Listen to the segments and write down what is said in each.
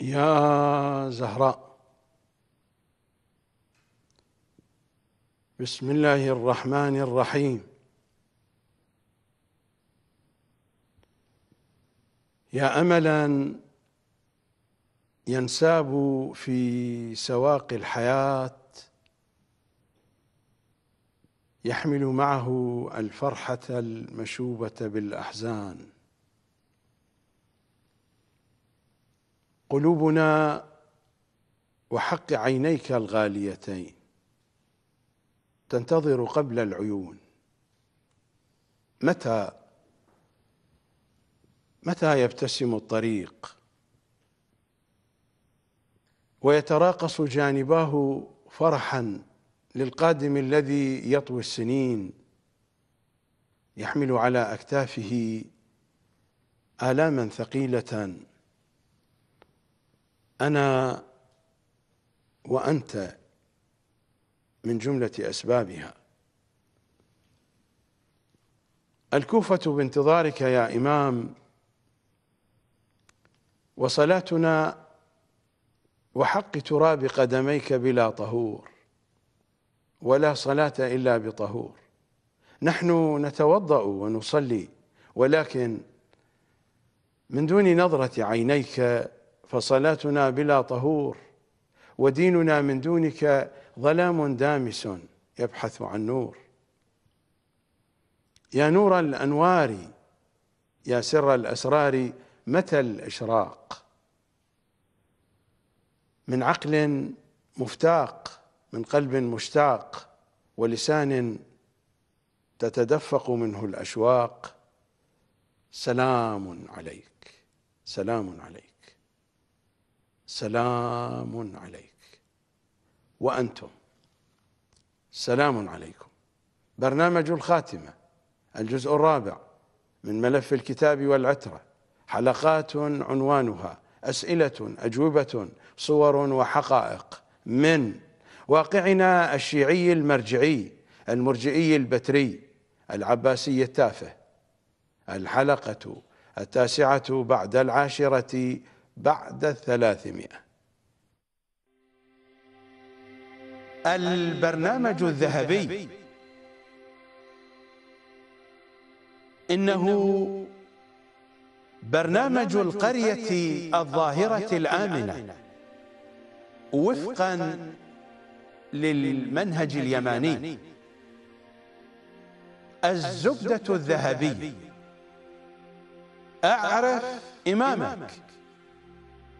يا زهراء بسم الله الرحمن الرحيم يا املا ينساب في سواق الحياه يحمل معه الفرحه المشوبه بالاحزان قلوبنا وحق عينيك الغاليتين تنتظر قبل العيون متى متى يبتسم الطريق ويتراقص جانباه فرحا للقادم الذي يطوي السنين يحمل على اكتافه الاما ثقيله أنا وأنت من جملة أسبابها الكوفة بانتظارك يا إمام وصلاتنا وحق تراب قدميك بلا طهور ولا صلاة إلا بطهور نحن نتوضأ ونصلي ولكن من دون نظرة عينيك فصلاتنا بلا طهور وديننا من دونك ظلام دامس يبحث عن نور يا نور الانوار يا سر الاسرار متى الاشراق من عقل مفتاق من قلب مشتاق ولسان تتدفق منه الاشواق سلام عليك سلام عليك سلام عليك وأنتم سلام عليكم برنامج الخاتمة الجزء الرابع من ملف الكتاب والعترة حلقات عنوانها أسئلة أجوبة صور وحقائق من واقعنا الشيعي المرجعي المرجئي البتري العباسي التافه الحلقة التاسعة بعد العاشرة بعد الثلاثمائة البرنامج الذهبي إنه برنامج القرية الظاهرة الآمنة وفقا للمنهج اليماني الزبدة الذهبية أعرف إمامك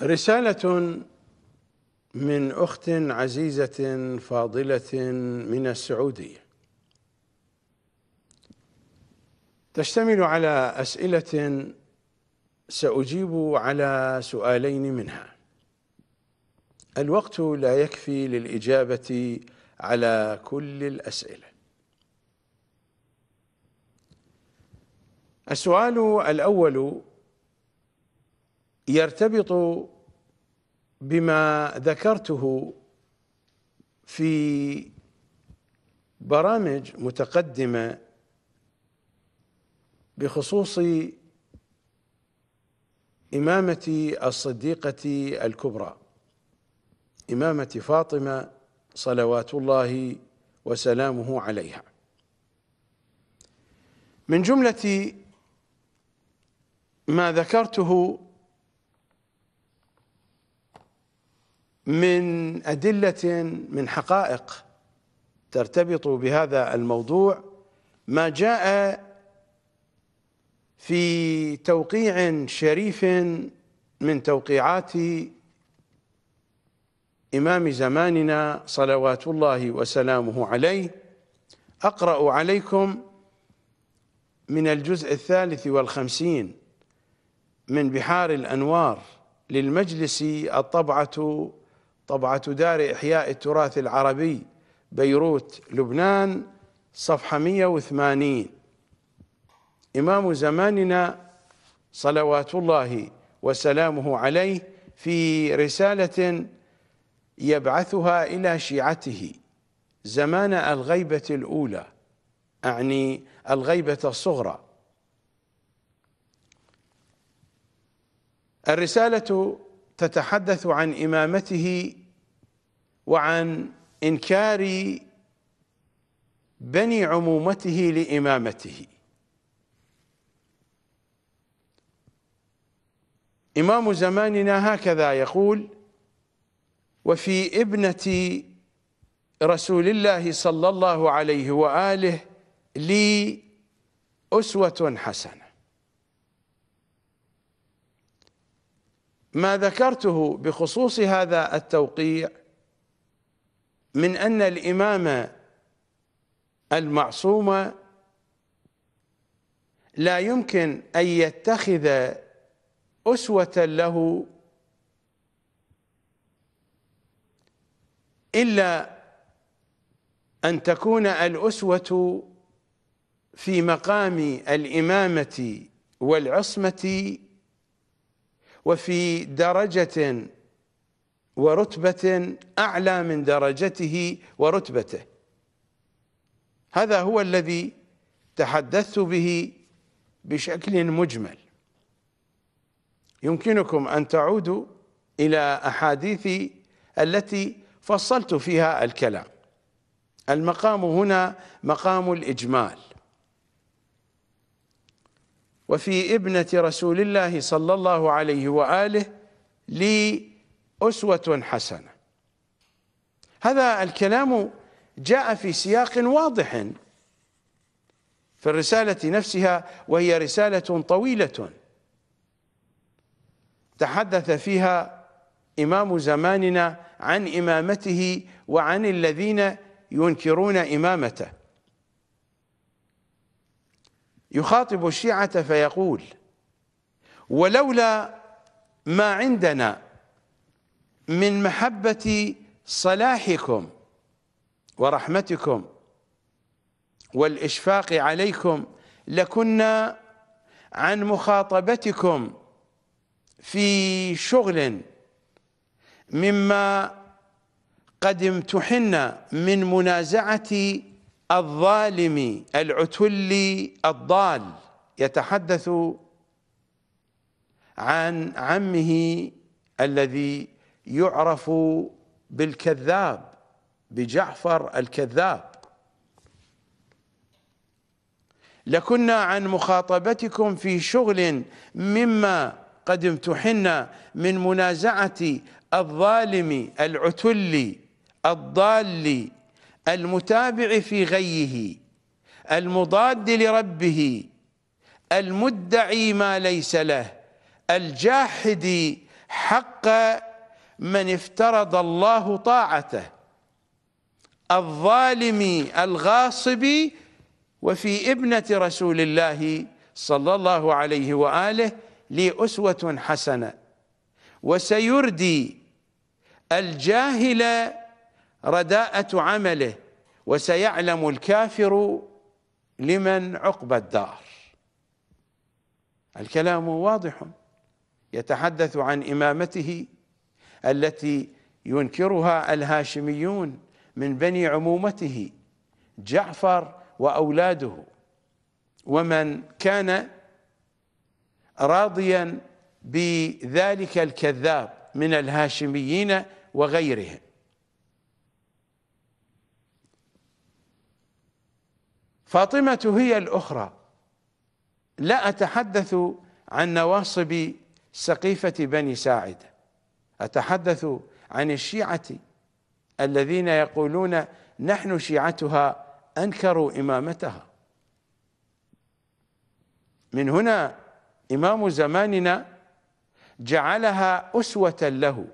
رسالة من أخت عزيزة فاضلة من السعودية تشتمل على أسئلة سأجيب على سؤالين منها الوقت لا يكفي للإجابة على كل الأسئلة السؤال الأول يرتبط بما ذكرته في برامج متقدمه بخصوص امامه الصديقه الكبرى امامه فاطمه صلوات الله وسلامه عليها من جمله ما ذكرته من أدلة من حقائق ترتبط بهذا الموضوع ما جاء في توقيع شريف من توقيعات إمام زماننا صلوات الله وسلامه عليه أقرأ عليكم من الجزء الثالث والخمسين من بحار الأنوار للمجلس الطبعة طبعة دار إحياء التراث العربي بيروت لبنان صفحة 180 إمام زماننا صلوات الله وسلامه عليه في رسالة يبعثها إلى شيعته زمان الغيبة الأولى أعني الغيبة الصغرى الرسالة تتحدث عن إمامته وعن إنكار بني عمومته لإمامته إمام زماننا هكذا يقول وفي ابنة رسول الله صلى الله عليه وآله لي أسوة حسنة ما ذكرته بخصوص هذا التوقيع من أن الامام المعصوم لا يمكن أن يتخذ أسوة له إلا أن تكون الأسوة في مقام الإمامة والعصمة وفي درجة ورتبة أعلى من درجته ورتبته هذا هو الذي تحدثت به بشكل مجمل يمكنكم أن تعودوا إلى أحاديثي التي فصلت فيها الكلام المقام هنا مقام الإجمال وفي ابنة رسول الله صلى الله عليه وآله لي أسوة حسنة هذا الكلام جاء في سياق واضح في الرسالة نفسها وهي رسالة طويلة تحدث فيها إمام زماننا عن إمامته وعن الذين ينكرون إمامته يخاطب الشيعة فيقول ولولا ما عندنا من محبة صلاحكم ورحمتكم والإشفاق عليكم لكنا عن مخاطبتكم في شغل مما قد امتحنا من منازعة الظالم العتل الضال يتحدث عن عمه الذي يعرف بالكذاب بجعفر الكذاب لكنا عن مخاطبتكم في شغل مما قد امتحنا من منازعة الظالم العتل الضال المتابع في غيه المضاد لربه المدعي ما ليس له الجاحد حق من افترض الله طاعته الظالم الغاصب وفي ابنة رسول الله صلى الله عليه وآله لي أسوة حسنة وسيردي الجاهل رداءة عمله وسيعلم الكافر لمن عقبى الدار الكلام واضح يتحدث عن إمامته التي ينكرها الهاشميون من بني عمومته جعفر وأولاده ومن كان راضيا بذلك الكذاب من الهاشميين وغيرهم فاطمة هي الأخرى لا أتحدث عن نواصب سقيفة بني ساعدة أتحدث عن الشيعة الذين يقولون نحن شيعتها أنكروا إمامتها من هنا إمام زماننا جعلها أسوة له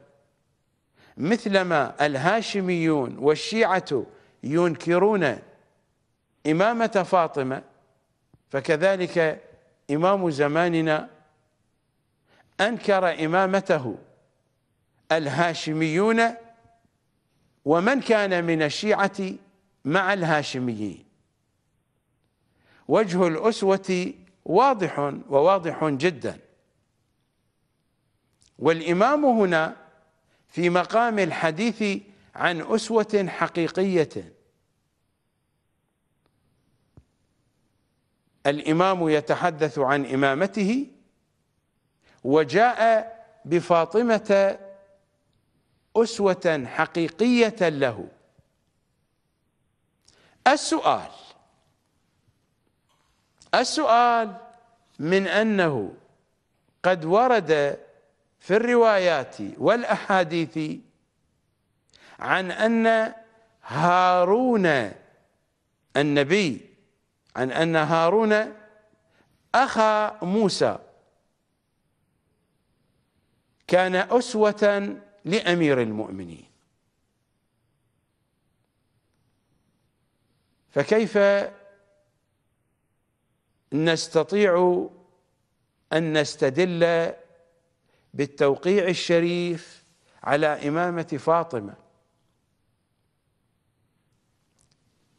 مثلما الهاشميون والشيعة ينكرون إمامة فاطمة فكذلك إمام زماننا أنكر إمامته الهاشميون ومن كان من الشيعة مع الهاشميين وجه الأسوة واضح وواضح جدا والإمام هنا في مقام الحديث عن أسوة حقيقية الإمام يتحدث عن إمامته وجاء بفاطمة أسوة حقيقية له السؤال السؤال من أنه قد ورد في الروايات والأحاديث عن أن هارون النبي عن أن هارون أخا موسى كان أسوة لأمير المؤمنين فكيف نستطيع أن نستدل بالتوقيع الشريف على إمامة فاطمة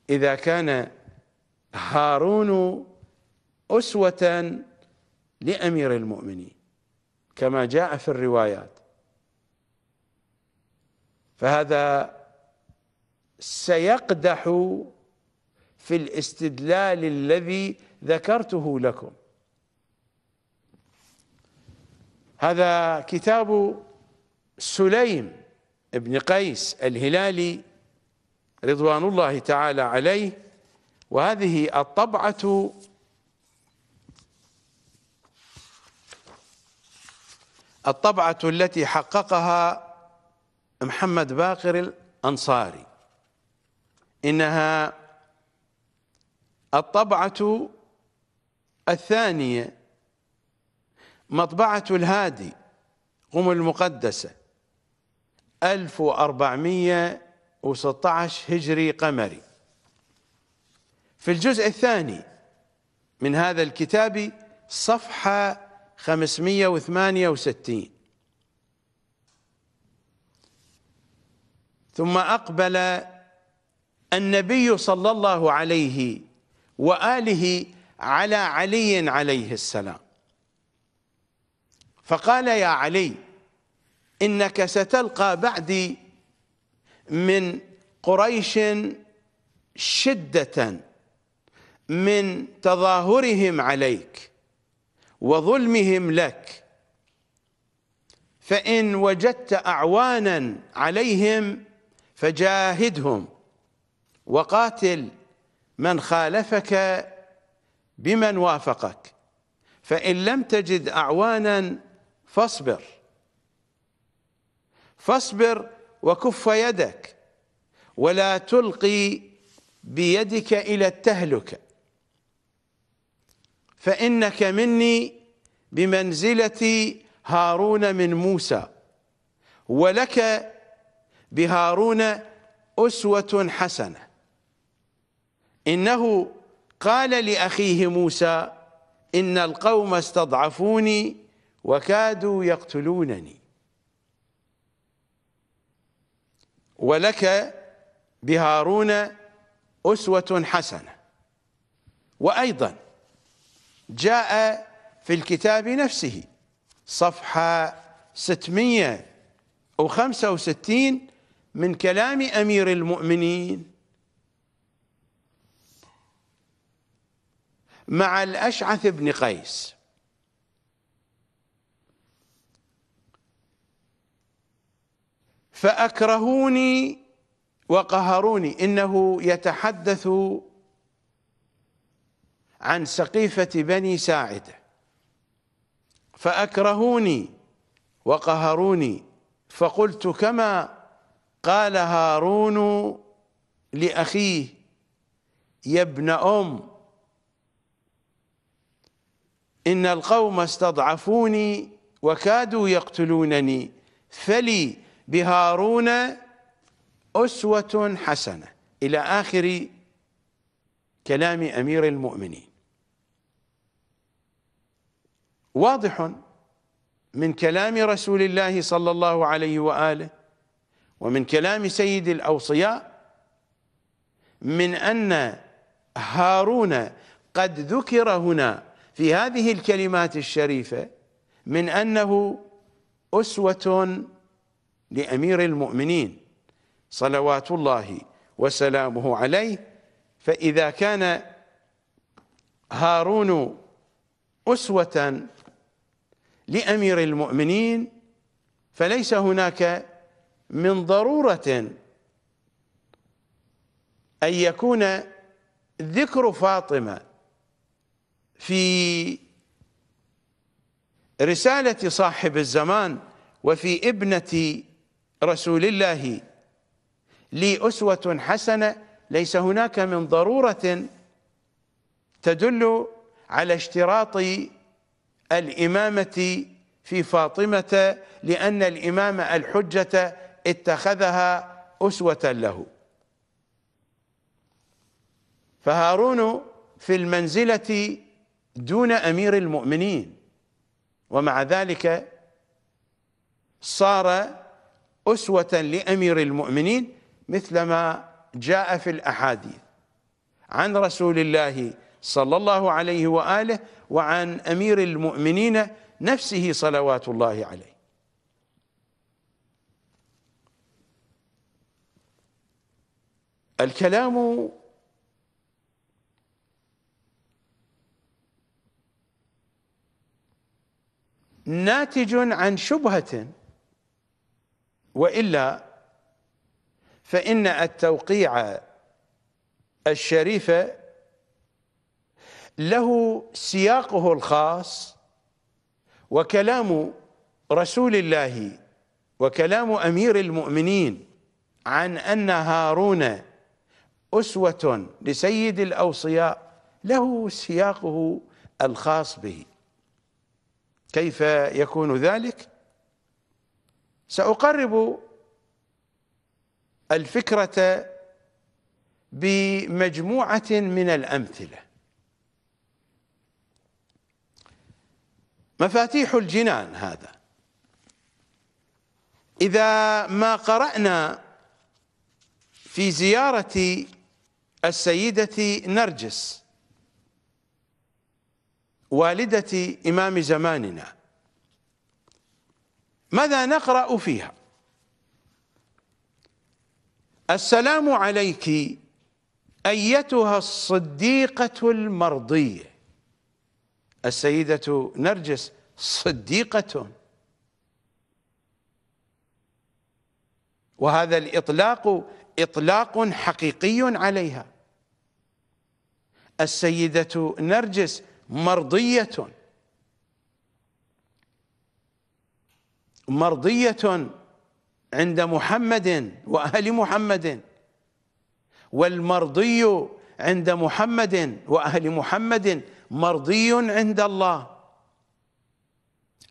إذا كان هارون أسوة لأمير المؤمنين كما جاء في الروايات فهذا سيقدح في الاستدلال الذي ذكرته لكم هذا كتاب سليم بن قيس الهلالي رضوان الله تعالى عليه وهذه الطبعة الطبعة التي حققها محمد باقر الأنصاري إنها الطبعة الثانية مطبعة الهادي قم المقدسة 1416 هجري قمري في الجزء الثاني من هذا الكتاب صفحة 568 ثم أقبل النبي صلى الله عليه وآله على علي عليه السلام فقال يا علي إنك ستلقى بعدي من قريش شدة من تظاهرهم عليك وظلمهم لك فإن وجدت أعوانا عليهم فجاهدهم وقاتل من خالفك بمن وافقك فإن لم تجد أعوانا فاصبر فاصبر وكف يدك ولا تلقي بيدك إلى التهلكة فإنك مني بمنزلة هارون من موسى ولك بهارون أسوة حسنة إنه قال لأخيه موسى إن القوم استضعفوني وكادوا يقتلونني ولك بهارون أسوة حسنة وأيضا جاء في الكتاب نفسه صفحة 665 من كلام أمير المؤمنين مع الأشعث بن قيس فأكرهوني وقهروني إنه يتحدث عن سقيفة بني ساعدة فأكرهوني وقهروني فقلت كما قال هارون لأخيه يا ابن أم إن القوم استضعفوني وكادوا يقتلونني فلي بهارون أسوة حسنة إلى آخر كلام أمير المؤمنين واضح من كلام رسول الله صلى الله عليه واله ومن كلام سيد الاوصياء من ان هارون قد ذكر هنا في هذه الكلمات الشريفه من انه اسوه لامير المؤمنين صلوات الله وسلامه عليه فاذا كان هارون اسوه لامير المؤمنين فليس هناك من ضروره ان يكون ذكر فاطمه في رساله صاحب الزمان وفي ابنه رسول الله لي اسوه حسنه ليس هناك من ضروره تدل على اشتراط الإمامة في فاطمة لأن الإمام الحجة اتخذها أسوة له فهارون في المنزلة دون أمير المؤمنين ومع ذلك صار أسوة لأمير المؤمنين مثلما جاء في الأحاديث عن رسول الله صلى الله عليه وآله وعن أمير المؤمنين نفسه صلوات الله عليه الكلام ناتج عن شبهة وإلا فإن التوقيع الشريف له سياقه الخاص وكلام رسول الله وكلام امير المؤمنين عن ان هارون اسوه لسيد الاوصياء له سياقه الخاص به كيف يكون ذلك ساقرب الفكره بمجموعه من الامثله مفاتيح الجنان هذا إذا ما قرأنا في زيارة السيدة نرجس والدة إمام زماننا ماذا نقرأ فيها السلام عليك أيتها الصديقة المرضية السيدة نرجس صديقة وهذا الإطلاق إطلاق حقيقي عليها السيدة نرجس مرضية مرضية عند محمد وأهل محمد والمرضي عند محمد وأهل محمد مرضي عند الله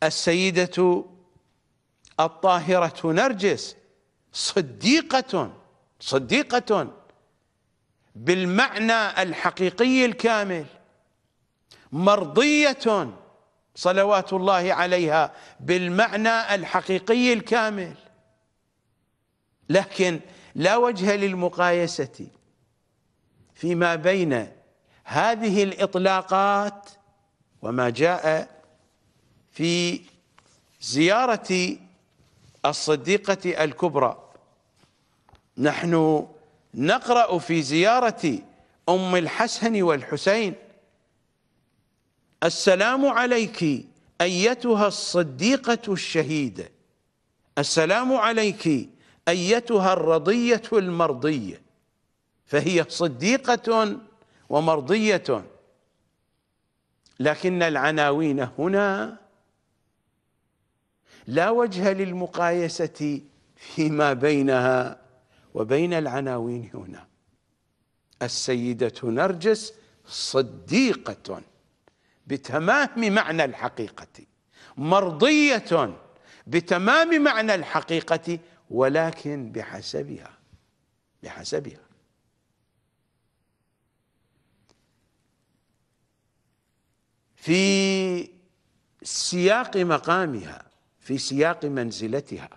السيدة الطاهرة نرجس صديقة صديقة بالمعنى الحقيقي الكامل مرضية صلوات الله عليها بالمعنى الحقيقي الكامل لكن لا وجه للمقايسة فيما بين هذه الإطلاقات وما جاء في زيارة الصديقة الكبرى نحن نقرأ في زيارة أم الحسن والحسين السلام عليك أيتها الصديقة الشهيدة السلام عليك أيتها الرضية المرضية فهي صديقة ومرضية لكن العناوين هنا لا وجه للمقايسة فيما بينها وبين العناوين هنا السيدة نرجس صديقة بتمام معنى الحقيقة مرضية بتمام معنى الحقيقة ولكن بحسبها بحسبها في سياق مقامها في سياق منزلتها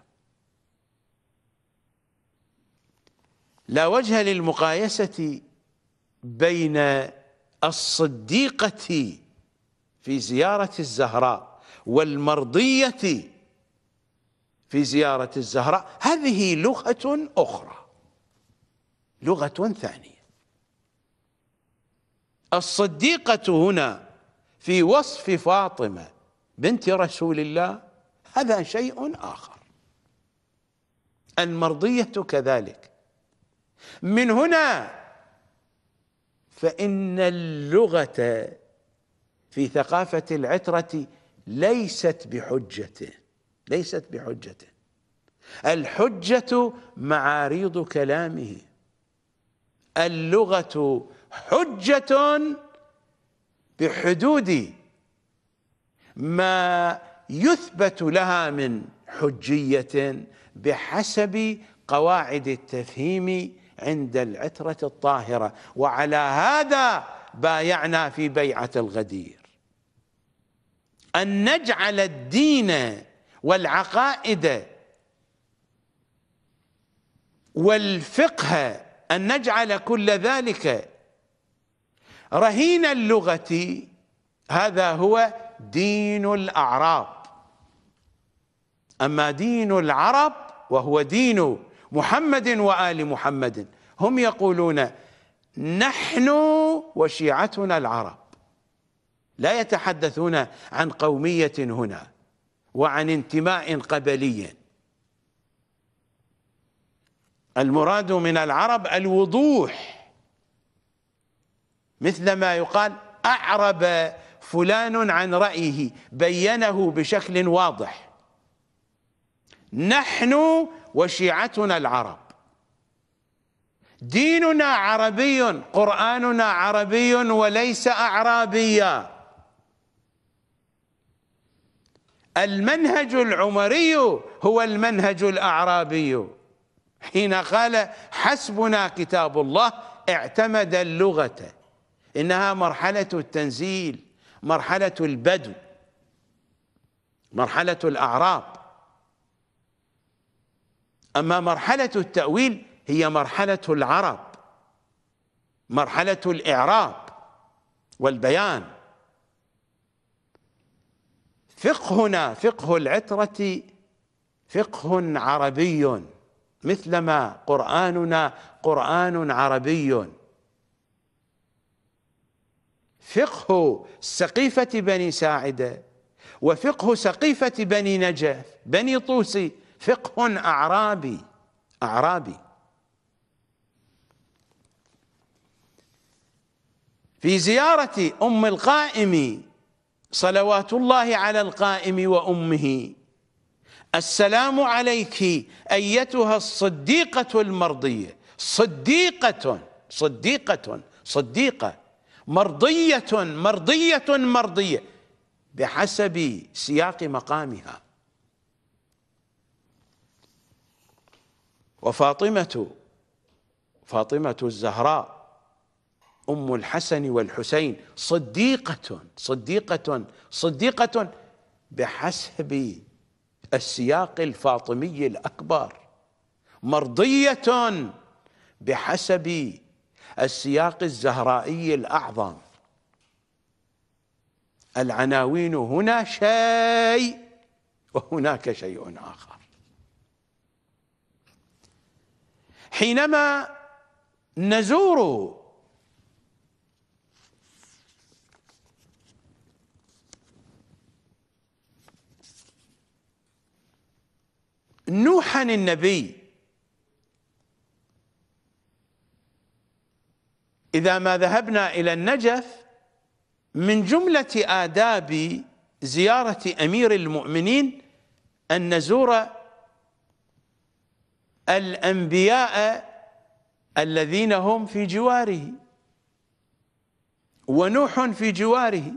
لا وجه للمقايسة بين الصديقة في زيارة الزهراء والمرضية في زيارة الزهراء هذه لغة أخرى لغة ثانية الصديقة هنا في وصف فاطمه بنت رسول الله هذا شيء اخر المرضيه كذلك من هنا فان اللغه في ثقافه العتره ليست بحجته ليست بحجته الحجه معاريض كلامه اللغه حجه بحدود ما يثبت لها من حجية بحسب قواعد التفهيم عند العترة الطاهرة وعلى هذا بايعنا في بيعة الغدير أن نجعل الدين والعقائد والفقه أن نجعل كل ذلك رهين اللغة هذا هو دين الأعراب أما دين العرب وهو دين محمد وآل محمد هم يقولون نحن وشيعتنا العرب لا يتحدثون عن قومية هنا وعن انتماء قبلي المراد من العرب الوضوح مثل ما يقال أعرب فلان عن رأيه بينه بشكل واضح نحن وشيعتنا العرب ديننا عربي قرآننا عربي وليس أعرابيا المنهج العمري هو المنهج الأعرابي حين قال حسبنا كتاب الله اعتمد اللغة إنها مرحلة التنزيل مرحلة البدو مرحلة الأعراب أما مرحلة التأويل هي مرحلة العرب مرحلة الإعراب والبيان فقهنا فقه العترة فقه عربي مثلما قرآننا قرآن عربي فقه سقيفة بني ساعدة وفقه سقيفة بني نجف بني طوسي فقه أعرابي أعرابي في زيارة أم القائم صلوات الله على القائم وأمه السلام عليك أيتها الصديقة المرضية صديقة صديقة صديقة, صديقة مرضية مرضية مرضية بحسب سياق مقامها وفاطمة فاطمة الزهراء أم الحسن والحسين صديقة صديقة صديقة بحسب السياق الفاطمي الأكبر مرضية بحسب السياق الزهرائي الأعظم العناوين هنا شيء وهناك شيء آخر حينما نزور نوحا النبي إذا ما ذهبنا إلى النجف من جملة آداب زيارة أمير المؤمنين أن نزور الأنبياء الذين هم في جواره ونوح في جواره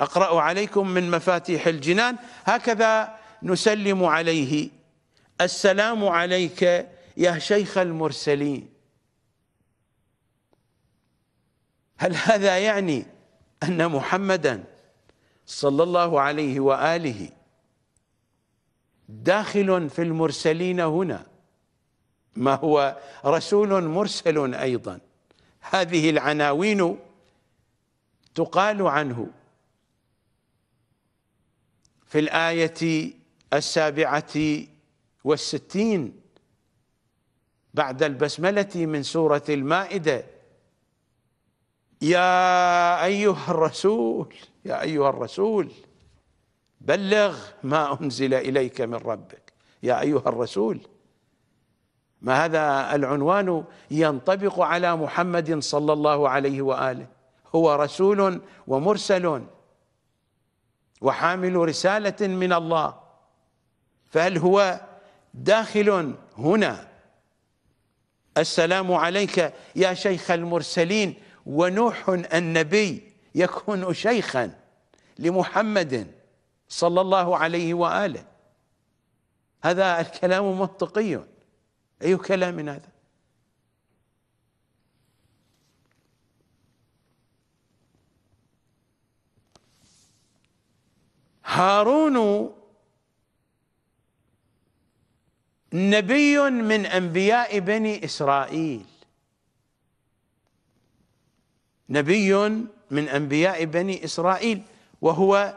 أقرأ عليكم من مفاتيح الجنان هكذا نسلم عليه السلام عليك يا شيخ المرسلين هل هذا يعني أن محمدا صلى الله عليه وآله داخل في المرسلين هنا ما هو رسول مرسل أيضا هذه العناوين تقال عنه في الآية السابعة والستين بعد البسملة من سورة المائدة يا ايها الرسول يا ايها الرسول بلغ ما انزل اليك من ربك يا ايها الرسول ما هذا العنوان ينطبق على محمد صلى الله عليه واله هو رسول ومرسل وحامل رساله من الله فهل هو داخل هنا السلام عليك يا شيخ المرسلين ونوح النبي يكون شيخا لمحمد صلى الله عليه واله هذا الكلام منطقي اي كلام هذا هارون نبي من انبياء بني اسرائيل نبي من أنبياء بني إسرائيل وهو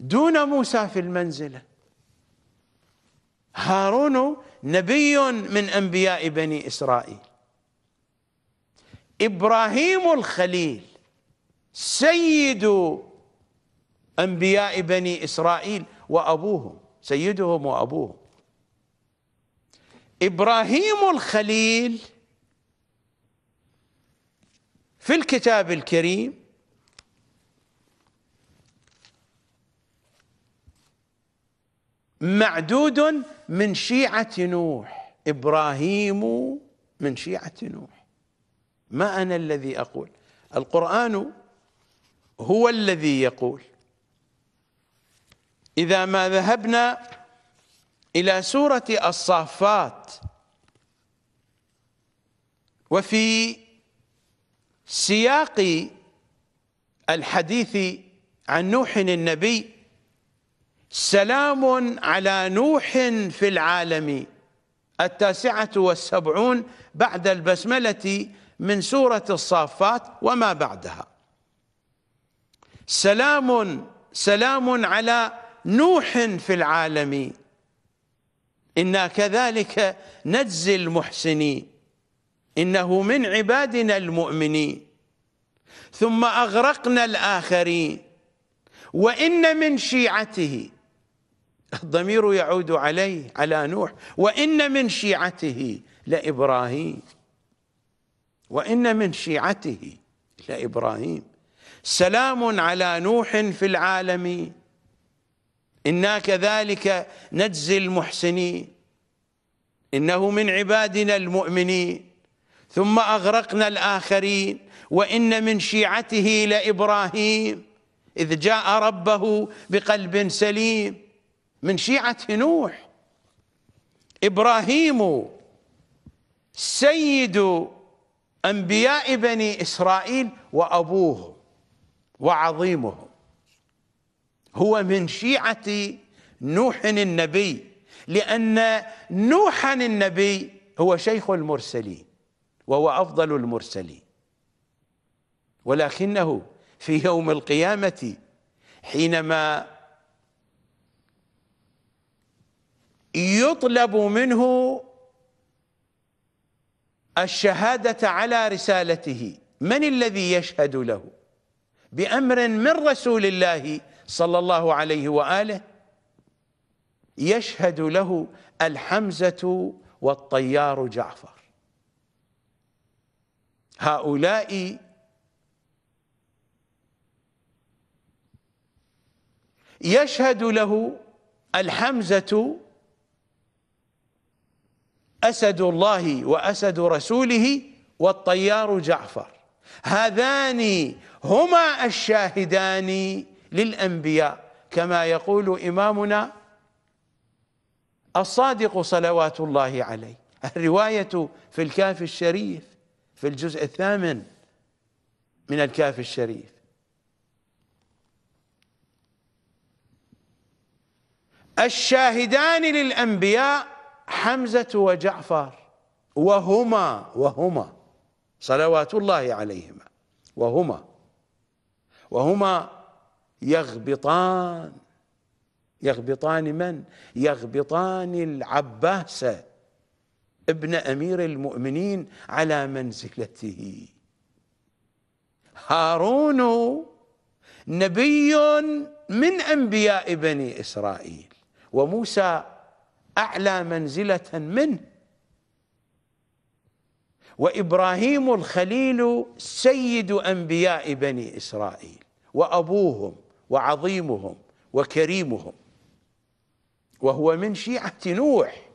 دون موسى في المنزلة هارون نبي من أنبياء بني إسرائيل إبراهيم الخليل سيد أنبياء بني إسرائيل وأبوهم سيدهم وأبوهم إبراهيم الخليل في الكتاب الكريم معدود من شيعة نوح إبراهيم من شيعة نوح ما أنا الذي أقول القرآن هو الذي يقول إذا ما ذهبنا إلى سورة الصافات وفي سياق الحديث عن نوح النبي سلام على نوح في العالم التاسعة والسبعون بعد البسملة من سورة الصافات وما بعدها سلام سلام على نوح في العالم إنا كذلك نجزي المحسنين إنه من عبادنا المؤمنين ثم أغرقنا الآخرين وإن من شيعته الضمير يعود عليه على نوح وإن من شيعته لإبراهيم وإن من شيعته لإبراهيم سلام على نوح في العالمين إنا كذلك نجزي المحسنين إنه من عبادنا المؤمنين ثم أغرقنا الآخرين وإن من شيعته لإبراهيم إذ جاء ربه بقلب سليم من شيعة نوح إبراهيم سيد أنبياء بني إسرائيل وأبوه وعظيمه هو من شيعة نوح النبي لأن نوحا النبي هو شيخ المرسلين وهو أفضل المرسلين ولكنه في يوم القيامة حينما يطلب منه الشهادة على رسالته من الذي يشهد له بأمر من رسول الله صلى الله عليه وآله يشهد له الحمزة والطيار جعفر هؤلاء يشهد له الحمزة أسد الله وأسد رسوله والطيار جعفر هذان هما الشاهدان للأنبياء كما يقول إمامنا الصادق صلوات الله عليه الرواية في الكاف الشريف في الجزء الثامن من الكاف الشريف الشاهدان للأنبياء حمزة وجعفر وهما وهما صلوات الله عليهما وهما وهما يغبطان يغبطان من؟ يغبطان العباسة ابن امير المؤمنين على منزلته هارون نبي من انبياء بني اسرائيل وموسى اعلى منزله منه وابراهيم الخليل سيد انبياء بني اسرائيل وابوهم وعظيمهم وكريمهم وهو من شيعه نوح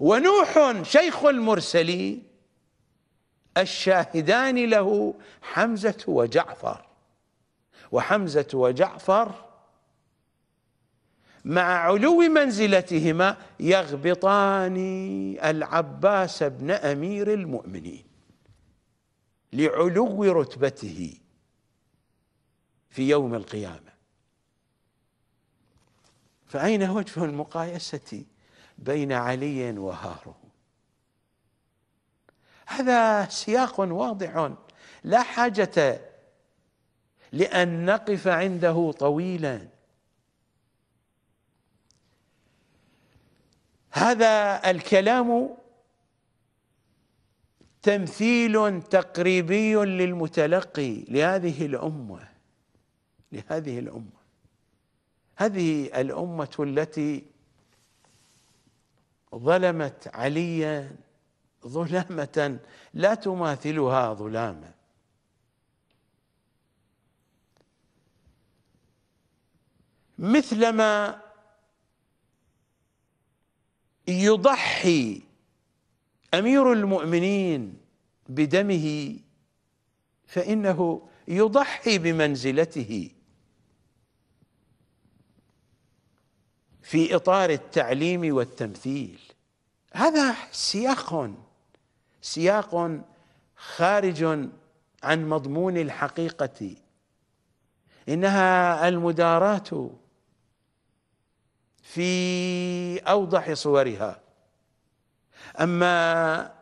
ونوح شيخ المرسلين الشاهدان له حمزة وجعفر وحمزة وجعفر مع علو منزلتهما يغبطان العباس بن أمير المؤمنين لعلو رتبته في يوم القيامة فأين وجه المقايسة بين علي وهارون هذا سياق واضح لا حاجة لأن نقف عنده طويلا هذا الكلام تمثيل تقريبي للمتلقي لهذه الأمة لهذه الأمة هذه الأمة التي ظلمت عليا ظلامة لا تماثلها ظلامة مثلما يضحي امير المؤمنين بدمه فانه يضحي بمنزلته في اطار التعليم والتمثيل هذا سياق سياق خارج عن مضمون الحقيقه انها المداراه في اوضح صورها اما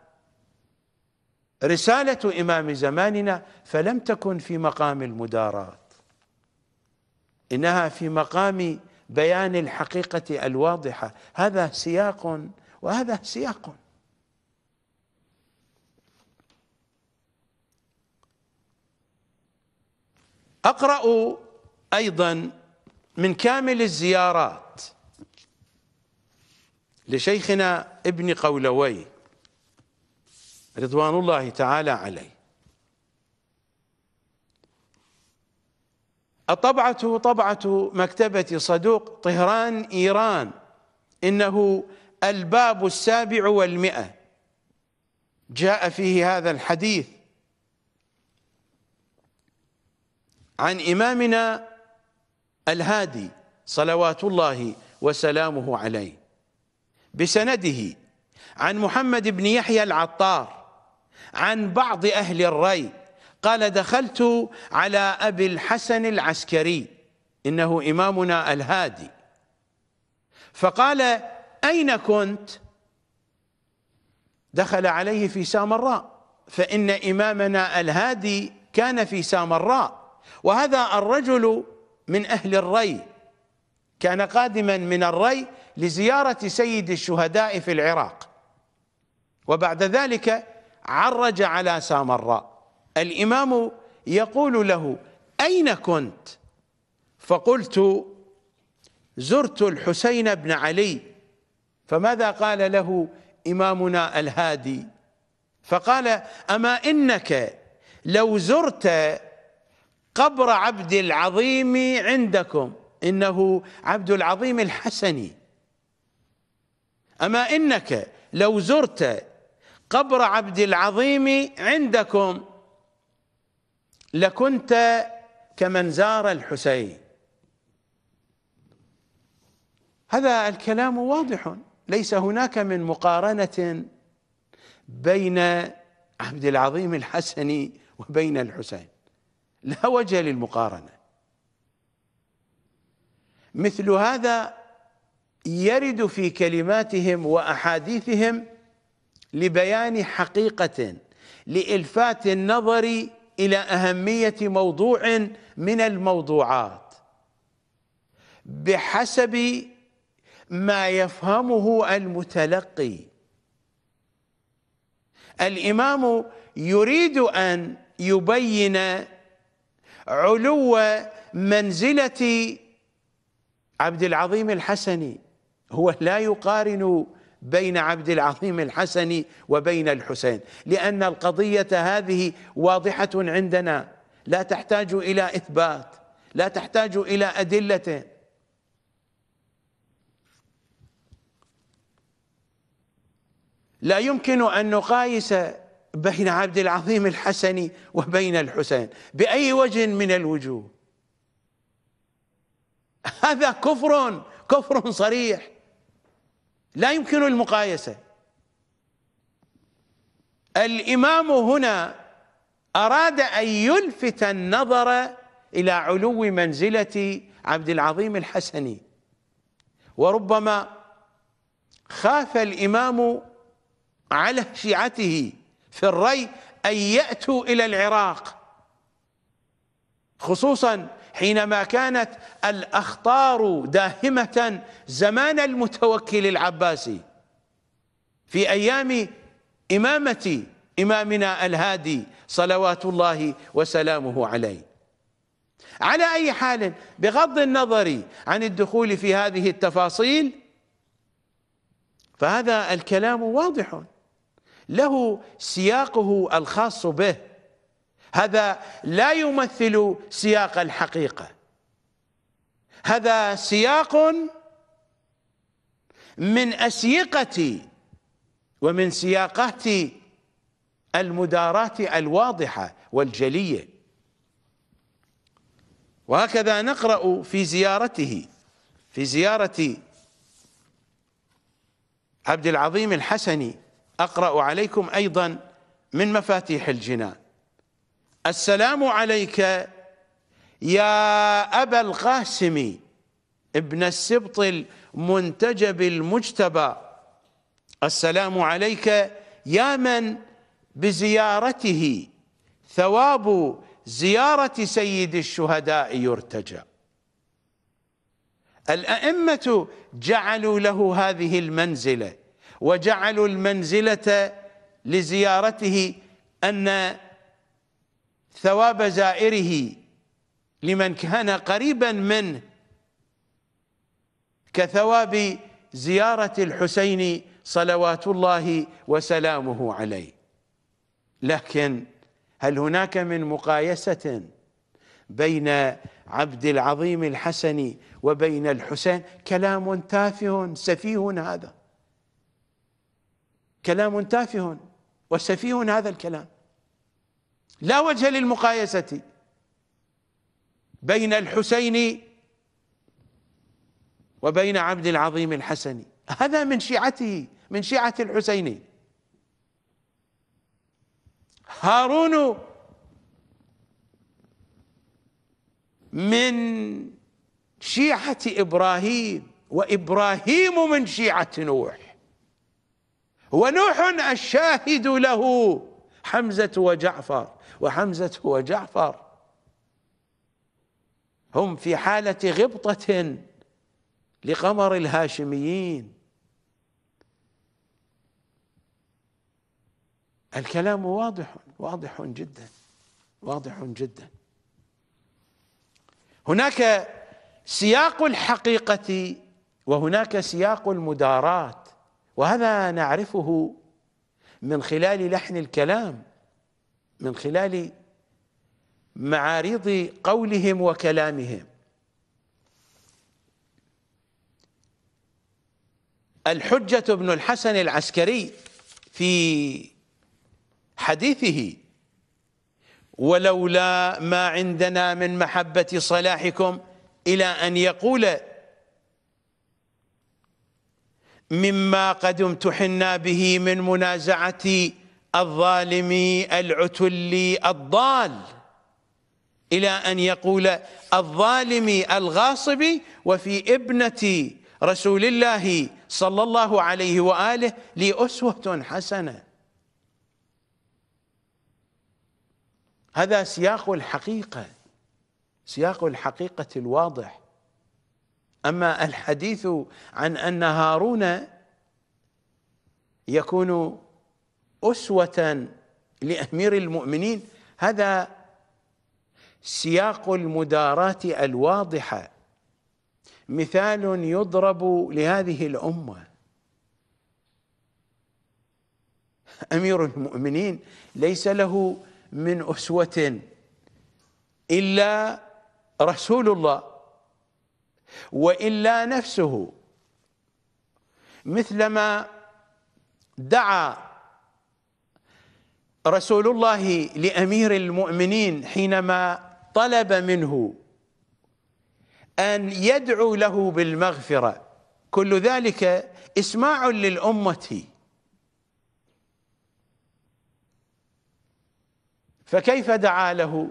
رساله امام زماننا فلم تكن في مقام المداراه انها في مقام بيان الحقيقه الواضحه هذا سياق وهذا سياق اقرا ايضا من كامل الزيارات لشيخنا ابن قولوي رضوان الله تعالى عليه الطبعة طبعة مكتبة صدوق طهران إيران إنه الباب السابع والمئة جاء فيه هذا الحديث عن إمامنا الهادي صلوات الله وسلامه عليه بسنده عن محمد بن يحيى العطار عن بعض أهل الري قال دخلت على أبي الحسن العسكري إنه إمامنا الهادي فقال أين كنت؟ دخل عليه في سامراء فإن إمامنا الهادي كان في سامراء وهذا الرجل من أهل الري كان قادما من الري لزيارة سيد الشهداء في العراق وبعد ذلك عرج على سامراء الإمام يقول له أين كنت؟ فقلت زرت الحسين بن علي فماذا قال له إمامنا الهادي فقال أما إنك لو زرت قبر عبد العظيم عندكم إنه عبد العظيم الحسني أما إنك لو زرت قبر عبد العظيم عندكم لكنت كمن زار الحسين هذا الكلام واضح ليس هناك من مقارنة بين عبد العظيم الحسني وبين الحسين لا وجه للمقارنة مثل هذا يرد في كلماتهم وأحاديثهم لبيان حقيقة لإلفات النظر إلى أهمية موضوع من الموضوعات بحسب ما يفهمه المتلقي الامام يريد ان يبين علو منزله عبد العظيم الحسني هو لا يقارن بين عبد العظيم الحسني وبين الحسين لان القضيه هذه واضحه عندنا لا تحتاج الى اثبات لا تحتاج الى ادله لا يمكن أن نقايس بين عبد العظيم الحسني وبين الحسين بأي وجه من الوجوه هذا كفر كفر صريح لا يمكن المقايسة الإمام هنا أراد أن يلفت النظر إلى علو منزلة عبد العظيم الحسني وربما خاف الإمام على شيعته في الري أن يأتوا إلى العراق خصوصا حينما كانت الأخطار داهمة زمان المتوكل العباسي في أيام إمامة إمامنا الهادي صلوات الله وسلامه عليه على أي حال بغض النظر عن الدخول في هذه التفاصيل فهذا الكلام واضح له سياقه الخاص به هذا لا يمثل سياق الحقيقة هذا سياق من أسيقة ومن سياقات المدارات الواضحة والجلية وهكذا نقرأ في زيارته في زيارة عبد العظيم الحسني أقرأ عليكم أيضا من مفاتيح الجنان السلام عليك يا أبا القاسم ابن السبط المنتجب المجتبى السلام عليك يا من بزيارته ثواب زيارة سيد الشهداء يرتجى الأئمة جعلوا له هذه المنزلة وجعلوا المنزلة لزيارته أن ثواب زائره لمن كان قريبا منه كثواب زيارة الحسين صلوات الله وسلامه عليه لكن هل هناك من مقايسة بين عبد العظيم الحسن وبين الحسين كلام تافه سفيه هذا كلام تافه وسفيه هذا الكلام لا وجه للمقايسة بين الحسين وبين عبد العظيم الحسني هذا من شيعته من شيعة الحسين هارون من شيعة إبراهيم وإبراهيم من شيعة نوح ونوح الشاهد له حمزة وجعفر وحمزة وجعفر هم في حالة غبطة لقمر الهاشميين الكلام واضح واضح جدا واضح جدا هناك سياق الحقيقة وهناك سياق المدارات وهذا نعرفه من خلال لحن الكلام من خلال معارض قولهم وكلامهم الحجة بن الحسن العسكري في حديثه ولولا ما عندنا من محبة صلاحكم إلى أن يقول مما قد امتحنا به من منازعة الظالم العتل الضال إلى أن يقول الظالم الغاصب وفي ابنة رسول الله صلى الله عليه وآله لي أسوة حسنة هذا سياق الحقيقة سياق الحقيقة الواضح أما الحديث عن أن هارون يكون أسوة لأمير المؤمنين هذا سياق المداراة الواضحة مثال يضرب لهذه الأمة أمير المؤمنين ليس له من أسوة إلا رسول الله وإلا نفسه مثلما دعا رسول الله لأمير المؤمنين حينما طلب منه أن يدعو له بالمغفرة كل ذلك إسماع للأمة فكيف دعا له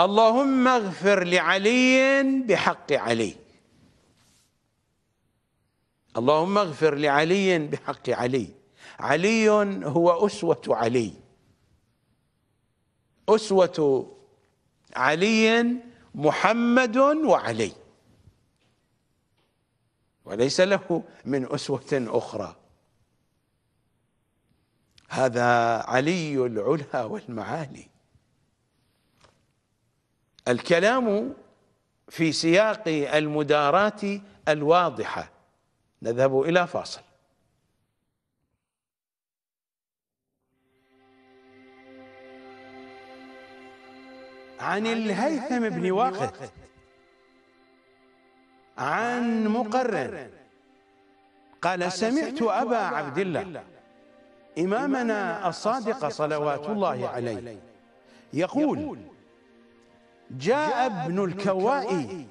اللهم اغفر لعلي بحق علي اللهم اغفر لعلي بحق علي علي هو أسوة علي أسوة علي محمد وعلي وليس له من أسوة أخرى هذا علي العلا والمعالي الكلام في سياق المدارات الواضحة نذهب إلى فاصل عن الهيثم بن واقد عن مقرن قال سمعت أبا عبد الله إمامنا الصادق صلوات الله عليه يقول جاء ابن الكواء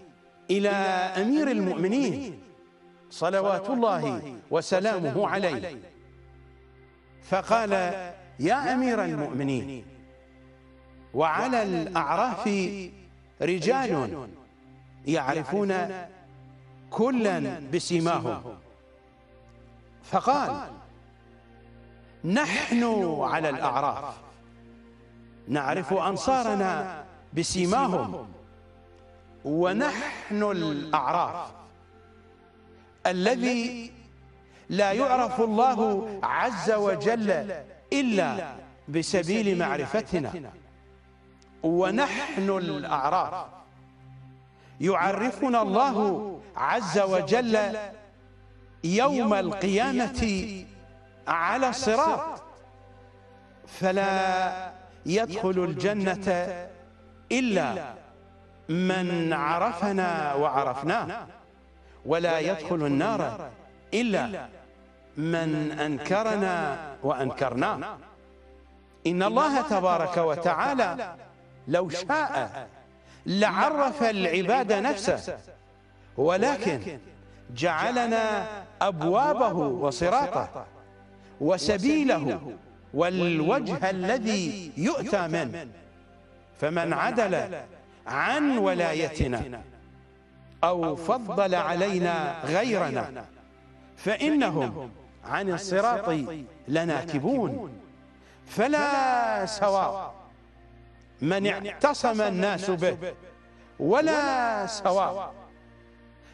إلى أمير المؤمنين صلوات الله وسلامه عليه فقال يا أمير المؤمنين وعلى الأعراف رجال يعرفون كلا بسيماهم فقال نحن على الأعراف نعرف أنصارنا بسيماهم ونحن الأعراف الذي لا يعرف الله عز وجل إلا بسبيل معرفتنا ونحن الأعراف يعرفنا الله عز وجل يوم القيامة على الصراط فلا يدخل الجنة إلا من عرفنا وعرفناه ولا يدخل النار إلا من أنكرنا وأنكرناه إن الله تبارك وتعالى لو شاء لعرف العباد نفسه ولكن جعلنا أبوابه وصراطه وسبيله والوجه الذي يؤتى منه فمن عدل عن ولايتنا أو فضل علينا غيرنا فإنهم عن الصراط لناكبون فلا سواء من اعتصم الناس به ولا سواء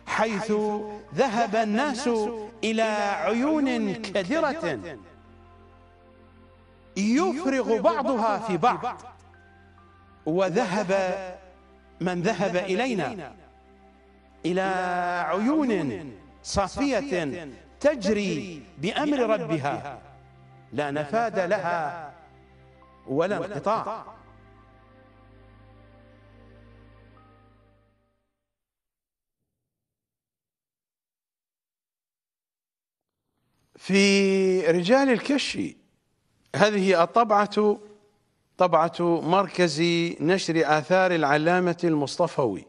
حيث ذهب الناس إلى عيون كدرة يفرغ بعضها في بعض وذهب من ذهب إلينا إلى عيون صافية تجري بأمر ربها لا نفاد لها ولا انقطاع في رجال الكشي هذه الطبعة طبعة مركز نشر آثار العلامة المصطفوي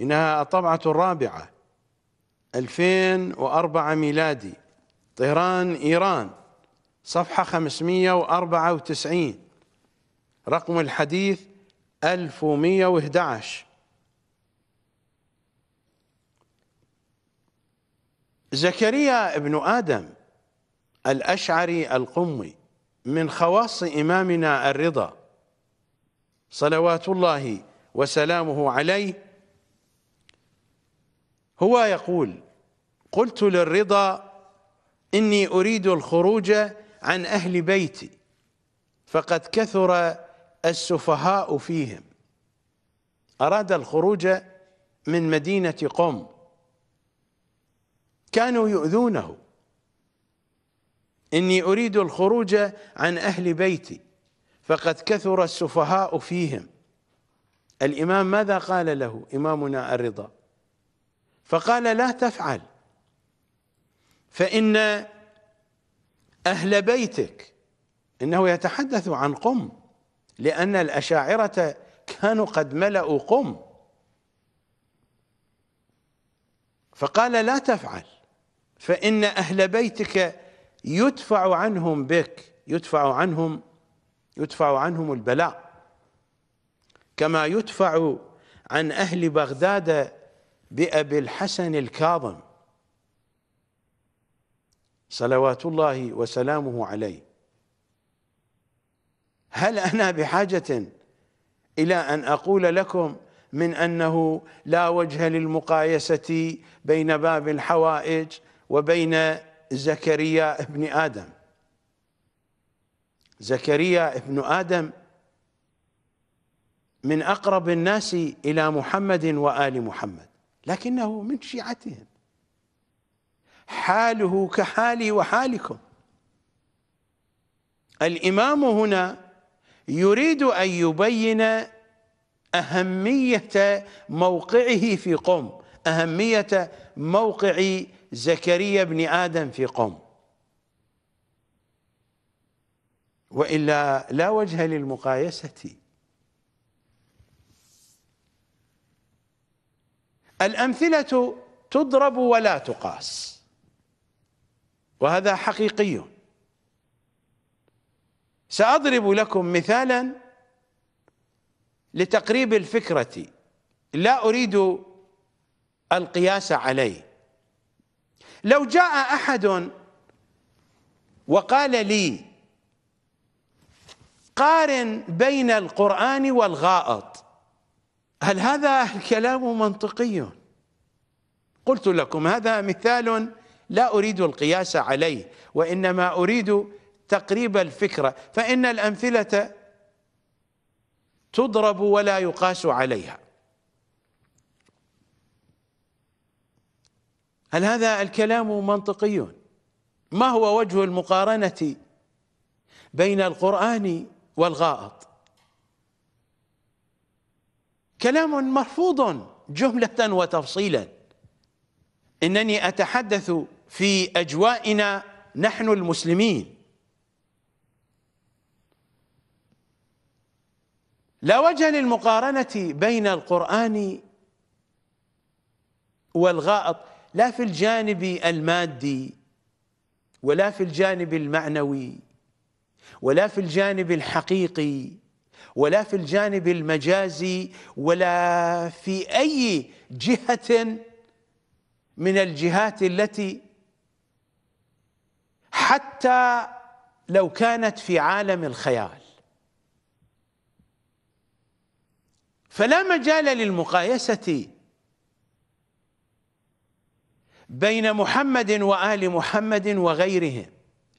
إنها الطبعة الرابعة 2004 ميلادي طهران إيران صفحة 594 رقم الحديث 1111 زكريا ابن آدم الأشعري القمي من خواص إمامنا الرضا صلوات الله وسلامه عليه هو يقول قلت للرضا إني أريد الخروج عن أهل بيتي فقد كثر السفهاء فيهم أراد الخروج من مدينة قم كانوا يؤذونه إني أريد الخروج عن أهل بيتي فقد كثر السفهاء فيهم الإمام ماذا قال له إمامنا الرضا فقال لا تفعل فإن أهل بيتك إنه يتحدث عن قم لأن الأشاعرة كانوا قد ملأوا قم فقال لا تفعل فإن أهل بيتك يدفع عنهم بك يدفع عنهم يدفع عنهم البلاء كما يدفع عن أهل بغداد بأبي الحسن الكاظم صلوات الله وسلامه عليه هل أنا بحاجة إلى أن أقول لكم من أنه لا وجه للمقايسة بين باب الحوائج وبين زكريا ابن آدم زكريا ابن آدم من أقرب الناس إلى محمد وآل محمد لكنه من شيعتهم حاله كحالي وحالكم الإمام هنا يريد أن يبين أهمية موقعه في قم أهمية موقع زكريا بن آدم في قوم وإلا لا وجه للمقايسة الأمثلة تضرب ولا تقاس وهذا حقيقي سأضرب لكم مثالا لتقريب الفكرة لا أريد القياس عليه لو جاء احد وقال لي قارن بين القرآن والغائط هل هذا الكلام منطقي قلت لكم هذا مثال لا أريد القياس عليه وإنما أريد تقريب الفكرة فإن الأمثلة تضرب ولا يقاس عليها هل هذا الكلام منطقي ما هو وجه المقارنه بين القران والغائط كلام مرفوض جمله وتفصيلا انني اتحدث في اجوائنا نحن المسلمين لا وجه للمقارنه بين القران والغائط لا في الجانب المادي ولا في الجانب المعنوي ولا في الجانب الحقيقي ولا في الجانب المجازي ولا في أي جهة من الجهات التي حتى لو كانت في عالم الخيال فلا مجال للمقايسة بين محمد وآل محمد وغيرهم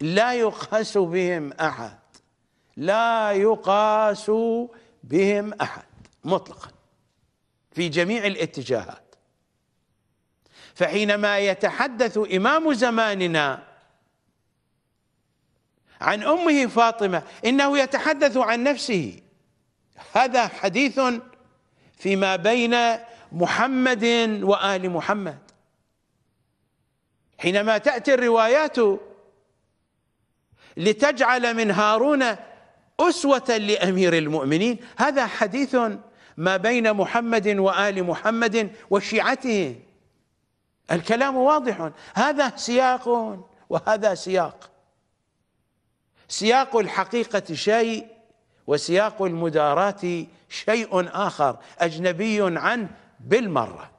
لا يقاس بهم أحد لا يقاس بهم أحد مطلقا في جميع الاتجاهات فحينما يتحدث إمام زماننا عن أمه فاطمة إنه يتحدث عن نفسه هذا حديث فيما بين محمد وآل محمد حينما تأتي الروايات لتجعل من هارون أسوة لأمير المؤمنين هذا حديث ما بين محمد وآل محمد وشيعته الكلام واضح هذا سياق وهذا سياق سياق الحقيقة شيء وسياق المداراة شيء آخر أجنبي عنه بالمرة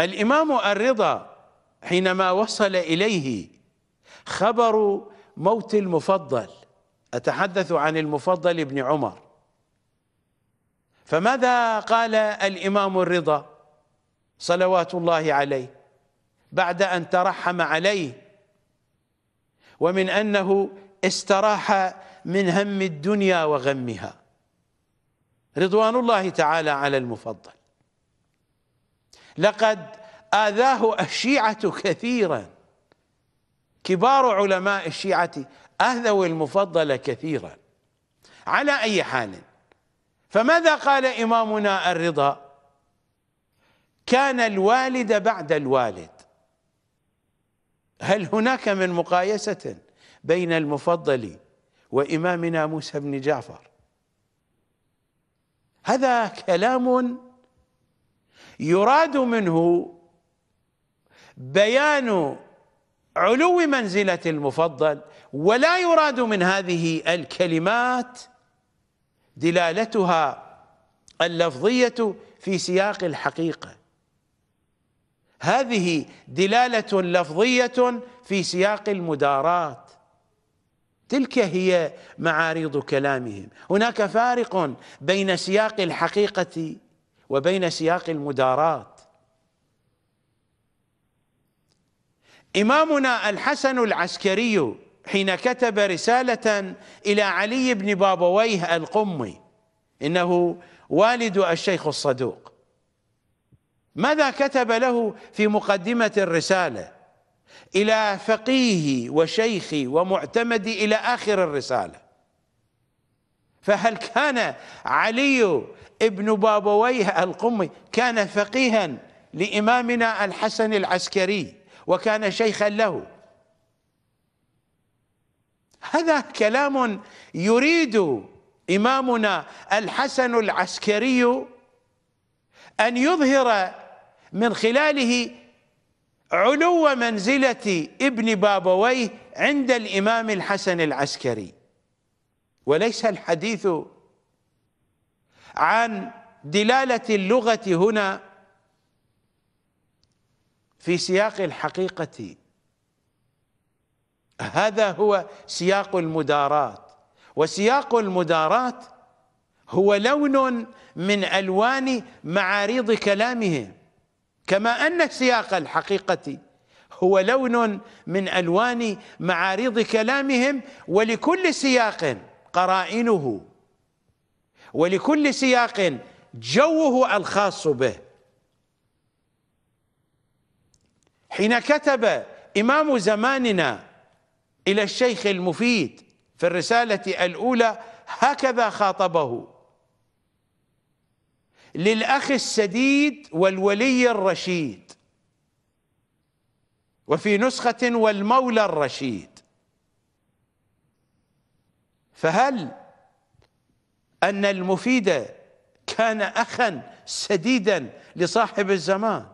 الإمام الرضا حينما وصل إليه خبر موت المفضل أتحدث عن المفضل بن عمر فماذا قال الإمام الرضا صلوات الله عليه بعد أن ترحم عليه ومن أنه استراح من هم الدنيا وغمها رضوان الله تعالى على المفضل لقد آذاه الشيعة كثيرا كبار علماء الشيعة أهذوا المفضل كثيرا على أي حال فماذا قال إمامنا الرضا كان الوالد بعد الوالد هل هناك من مقايسة بين المفضل وإمامنا موسى بن جعفر هذا كلام يراد منه بيان علو منزلة المفضل ولا يراد من هذه الكلمات دلالتها اللفظية في سياق الحقيقة هذه دلالة لفظية في سياق المدارات تلك هي معارض كلامهم هناك فارق بين سياق الحقيقة وبين سياق المدارات إمامنا الحسن العسكري حين كتب رسالة إلى علي بن بابويه القمي إنه والد الشيخ الصدوق ماذا كتب له في مقدمة الرسالة إلى فقيه وشيخي ومعتمدي إلى آخر الرسالة فهل كان علي ابن بابويه القمي كان فقيها لإمامنا الحسن العسكري وكان شيخا له هذا كلام يريد إمامنا الحسن العسكري أن يظهر من خلاله علو منزلة ابن بابويه عند الإمام الحسن العسكري وليس الحديث عن دلاله اللغه هنا في سياق الحقيقه هذا هو سياق المدارات وسياق المدارات هو لون من الوان معاريض كلامهم كما ان سياق الحقيقه هو لون من الوان معارض كلامهم ولكل سياق قرائنه ولكل سياق جوه الخاص به حين كتب إمام زماننا إلى الشيخ المفيد في الرسالة الأولى هكذا خاطبه للأخ السديد والولي الرشيد وفي نسخة والمولى الرشيد فهل أن المفيد كان أخا سديدا لصاحب الزمان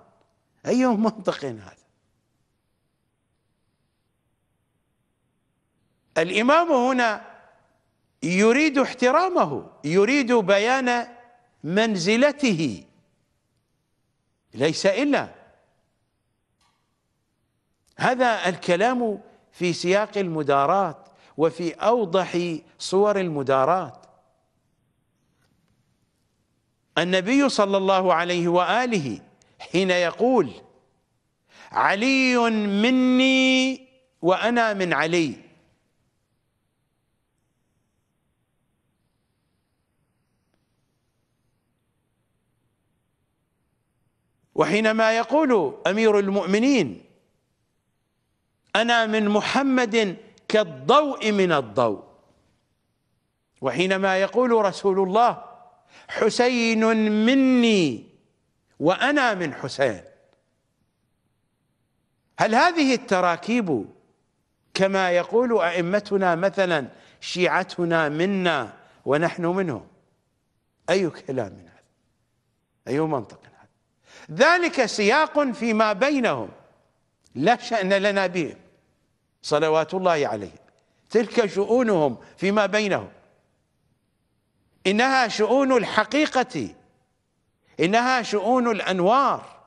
أي منطق هذا الإمام هنا يريد احترامه يريد بيان منزلته ليس إلا هذا الكلام في سياق المدارات وفي أوضح صور المدارات النبي صلى الله عليه وآله حين يقول علي مني وأنا من علي وحينما يقول أمير المؤمنين أنا من محمد كالضوء من الضوء وحينما يقول رسول الله حسين مني وانا من حسين هل هذه التراكيب كما يقول ائمتنا مثلا شيعتنا منا ونحن منهم اي كلام من هذا اي منطق هذا ذلك سياق فيما بينهم لا شأن لنا بهم صلوات الله عليهم تلك شؤونهم فيما بينهم إنها شؤون الحقيقة إنها شؤون الأنوار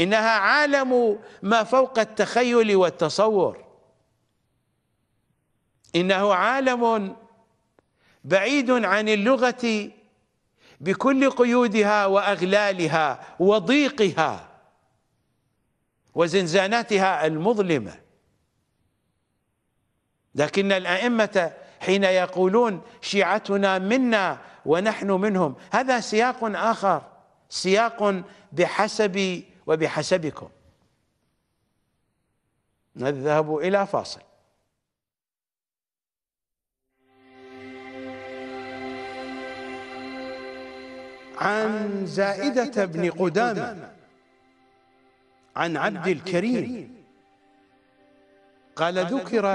إنها عالم ما فوق التخيل والتصور إنه عالم بعيد عن اللغة بكل قيودها وأغلالها وضيقها وزنزاناتها المظلمة لكن الأئمة حين يقولون شيعتنا منا ونحن منهم هذا سياق آخر سياق بحسبي وبحسبكم نذهب إلى فاصل عن زائدة بن قدامة عن عبد الكريم قال ذكر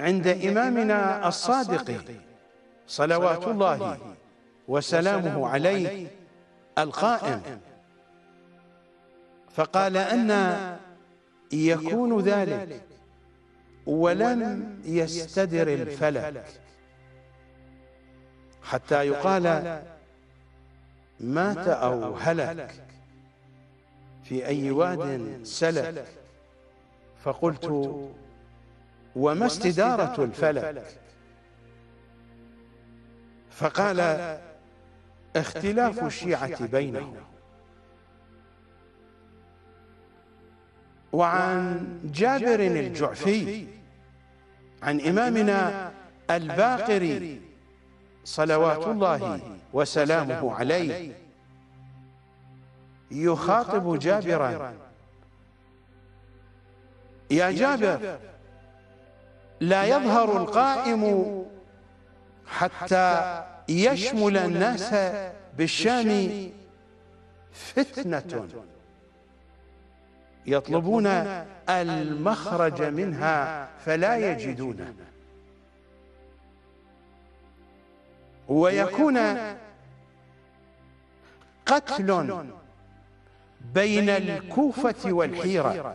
عند إمامنا الصادق صلوات الله وسلامه عليه القائم فقال أن يكون ذلك ولم يستدر الفلك حتى يقال مات أو هلك في أي واد سلك فقلت وما استدارة الفلك فقال اختلاف الشيعة بينهم وعن جابر الجعفي عن إمامنا الباقري صلوات الله وسلامه عليه يخاطب جابرا يا جابر لا يظهر القائم حتى يشمل الناس بالشام فتنة يطلبون المخرج منها فلا يجدونه ويكون قتل بين الكوفة والحيرة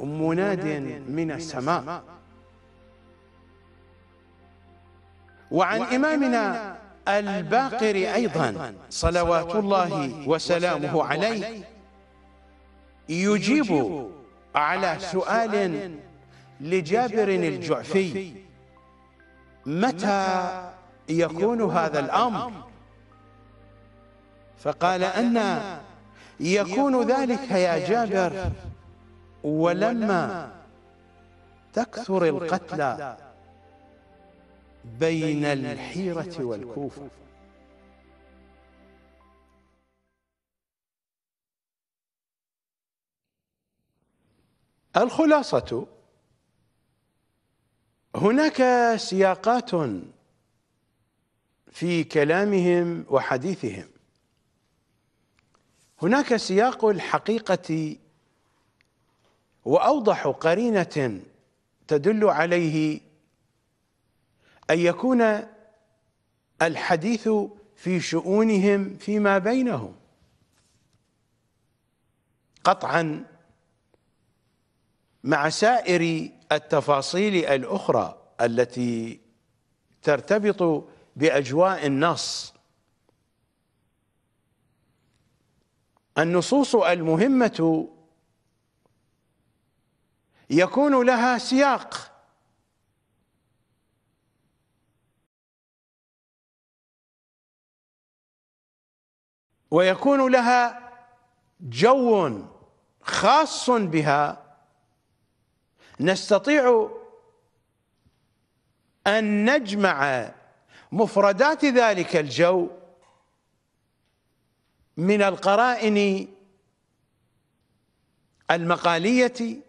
مناد من السماء وعن إمامنا الباقر أيضا صلوات الله وسلامه عليه يجيب على سؤال لجابر الجعفي متى يكون هذا الأمر فقال أن يكون ذلك يا جابر ولما تكثر القتلى بين الحيرة والكوفة الخلاصة هناك سياقات في كلامهم وحديثهم هناك سياق الحقيقة واوضح قرينه تدل عليه ان يكون الحديث في شؤونهم فيما بينهم قطعا مع سائر التفاصيل الاخرى التي ترتبط باجواء النص النصوص المهمه يكون لها سياق ويكون لها جو خاص بها نستطيع ان نجمع مفردات ذلك الجو من القرائن المقاليه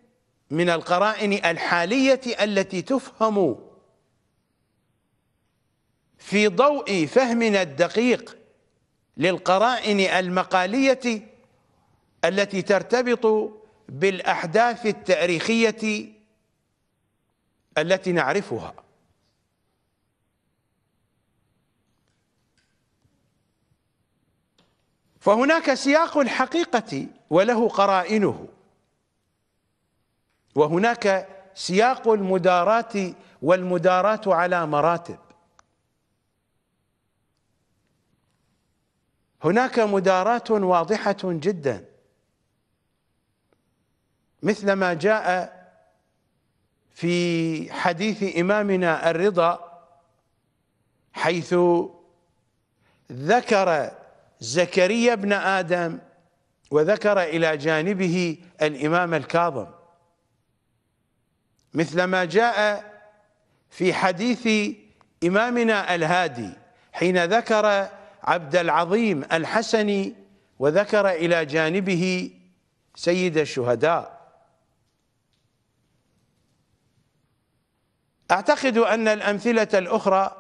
من القرائن الحالية التي تفهم في ضوء فهمنا الدقيق للقرائن المقالية التي ترتبط بالأحداث التاريخية التي نعرفها فهناك سياق الحقيقة وله قرائنه وهناك سياق المدارات والمدارات على مراتب هناك مدارات واضحة جدا مثل ما جاء في حديث إمامنا الرضا حيث ذكر زكريا ابن آدم وذكر إلى جانبه الإمام الكاظم مثل ما جاء في حديث إمامنا الهادي حين ذكر عبد العظيم الحسني وذكر إلى جانبه سيد الشهداء أعتقد أن الأمثلة الأخرى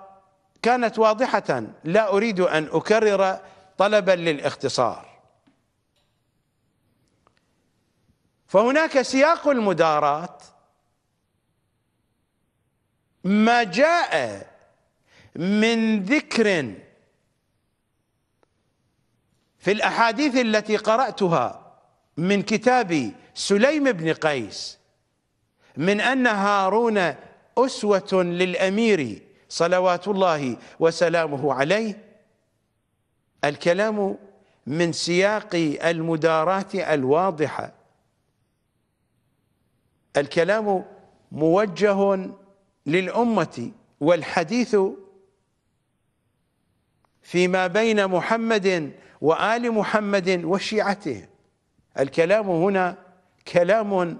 كانت واضحة لا أريد أن أكرر طلبا للاختصار فهناك سياق المدارات ما جاء من ذكر في الأحاديث التي قرأتها من كتاب سليم بن قيس من أن هارون أسوة للأمير صلوات الله وسلامه عليه الكلام من سياق المدارات الواضحة الكلام موجه للأمة والحديث فيما بين محمد وآل محمد وشيعته الكلام هنا كلام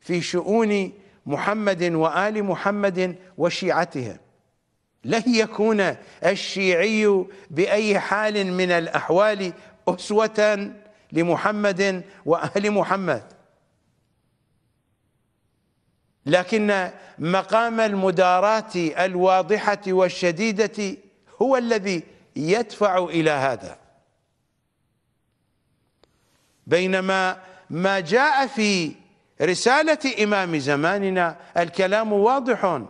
في شؤون محمد وآل محمد وشيعتهم لن يكون الشيعي بأي حال من الأحوال أسوة لمحمد وأهل محمد لكن مقام المداراة الواضحة والشديدة هو الذي يدفع إلى هذا بينما ما جاء في رسالة إمام زماننا الكلام واضح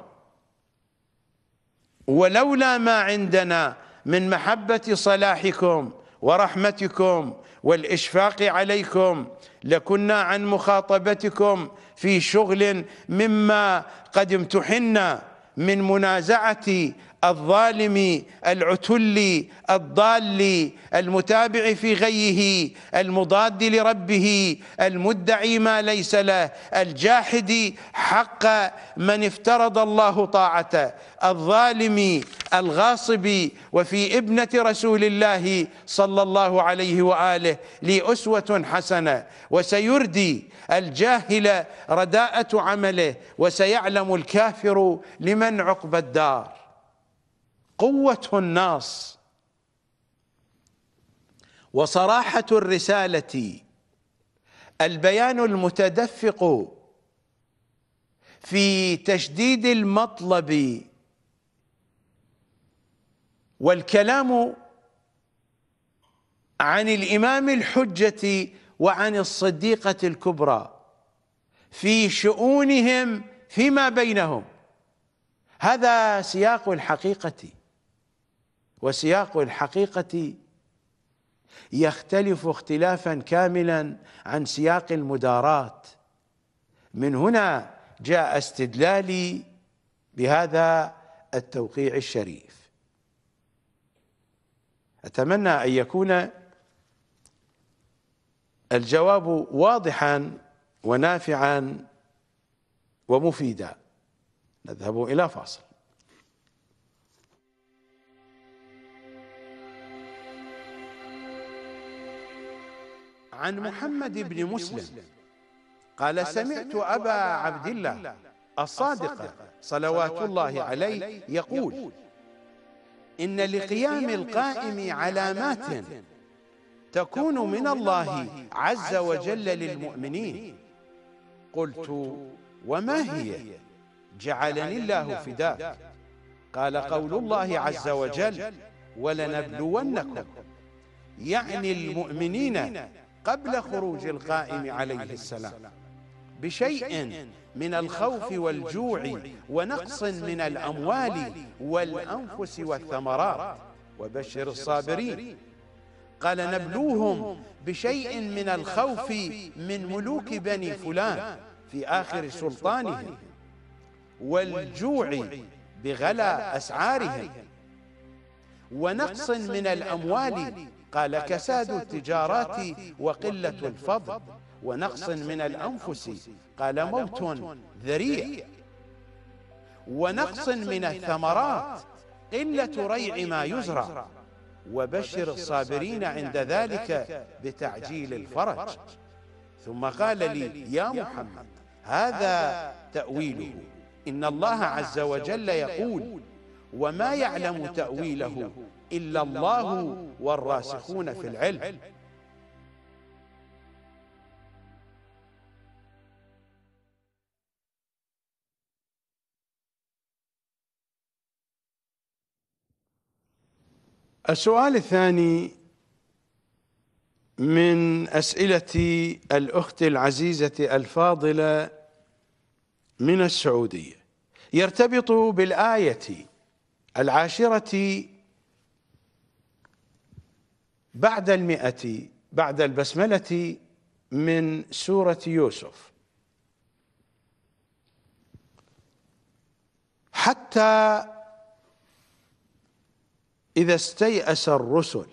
ولولا ما عندنا من محبة صلاحكم ورحمتكم والإشفاق عليكم لكنا عن مخاطبتكم في شغل مما قد امتحنا من منازعة الظالم العتل الضال المتابع في غيه المضاد لربه المدعي ما ليس له الجاحد حق من افترض الله طاعته الظالم الغاصب وفي ابنة رسول الله صلى الله عليه وآله لي أسوة حسنة وسيردي الجاهل رداءة عمله وسيعلم الكافر لمن عقب الدار قوة الناس وصراحة الرسالة البيان المتدفق في تشديد المطلب والكلام عن الإمام الحجة وعن الصديقة الكبرى في شؤونهم فيما بينهم هذا سياق الحقيقة وسياق الحقيقة يختلف اختلافا كاملا عن سياق المدارات من هنا جاء استدلالي بهذا التوقيع الشريف أتمنى أن يكون الجواب واضحا ونافعا ومفيدا نذهب إلى فاصل عن محمد بن مسلم قال سمعت أبا عبد الله الصادق صلوات الله عليه يقول إن لقيام القائم علامات تكون من الله عز وجل للمؤمنين قلت وما هي جعلني الله فداك قال قول الله عز وجل ولنبلونكم يعني, يعني المؤمنين قبل خروج القائم عليه السلام بشيء من الخوف والجوع ونقص من الأموال والأنفس والثمرات وبشر الصابرين قال نبلوهم بشيء من الخوف من ملوك بني فلان في آخر سلطانهم والجوع بغلا أسعارهم ونقص من الأموال قال كساد التجارات وقلة الفضل ونقص من الأنفس قال موت ذريع ونقص من الثمرات قلة ريع ما يزرع وبشر الصابرين عند ذلك بتعجيل الفرج ثم قال لي يا محمد هذا تأويله إن الله عز وجل يقول وما يعلم تأويله إلا الله والراسخون في العلم السؤال الثاني من أسئلة الأخت العزيزة الفاضلة من السعودية يرتبط بالآية العاشرة بعد المئة بعد البسملة من سورة يوسف حتى إذا استيأس الرسل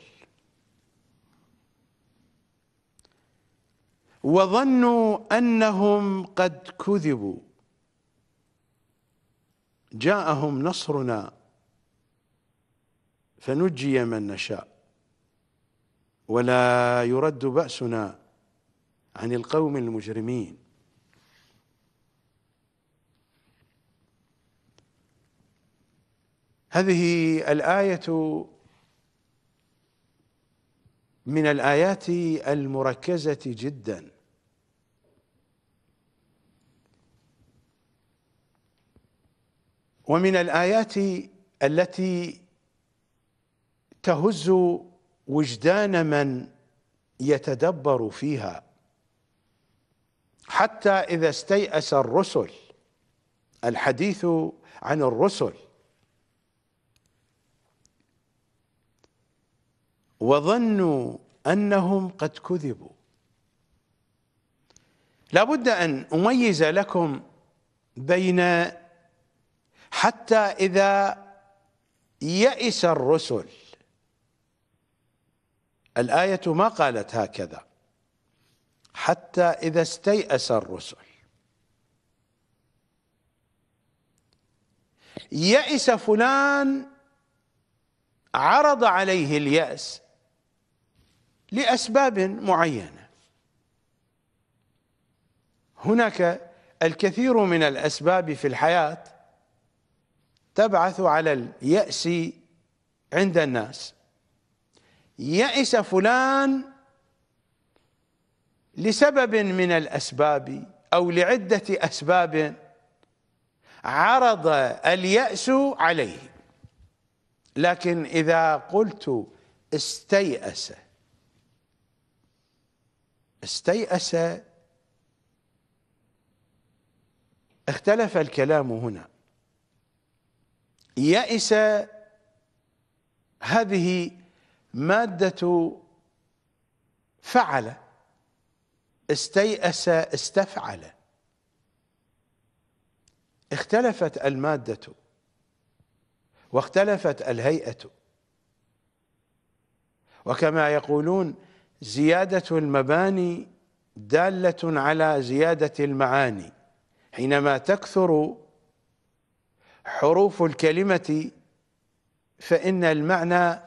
وظنوا أنهم قد كذبوا جاءهم نصرنا فنجي من نشاء ولا يرد بأسنا عن القوم المجرمين هذه الايه من الايات المركزه جدا ومن الايات التي تهز وجدان من يتدبر فيها حتى اذا استيأس الرسل الحديث عن الرسل وظنوا أنهم قد كذبوا لابد أن أميز لكم بين حتى إذا يئس الرسل الآية ما قالت هكذا حتى إذا استيأس الرسل يئس فلان عرض عليه اليأس لأسباب معينة هناك الكثير من الأسباب في الحياة تبعث على اليأس عند الناس يئس فلان لسبب من الأسباب أو لعدة أسباب عرض اليأس عليه لكن إذا قلت استيأس استيأس اختلف الكلام هنا يئس هذه مادة فعل استيأس استفعل اختلفت المادة واختلفت الهيئة وكما يقولون زيادة المباني دالة على زيادة المعاني حينما تكثر حروف الكلمة فإن المعنى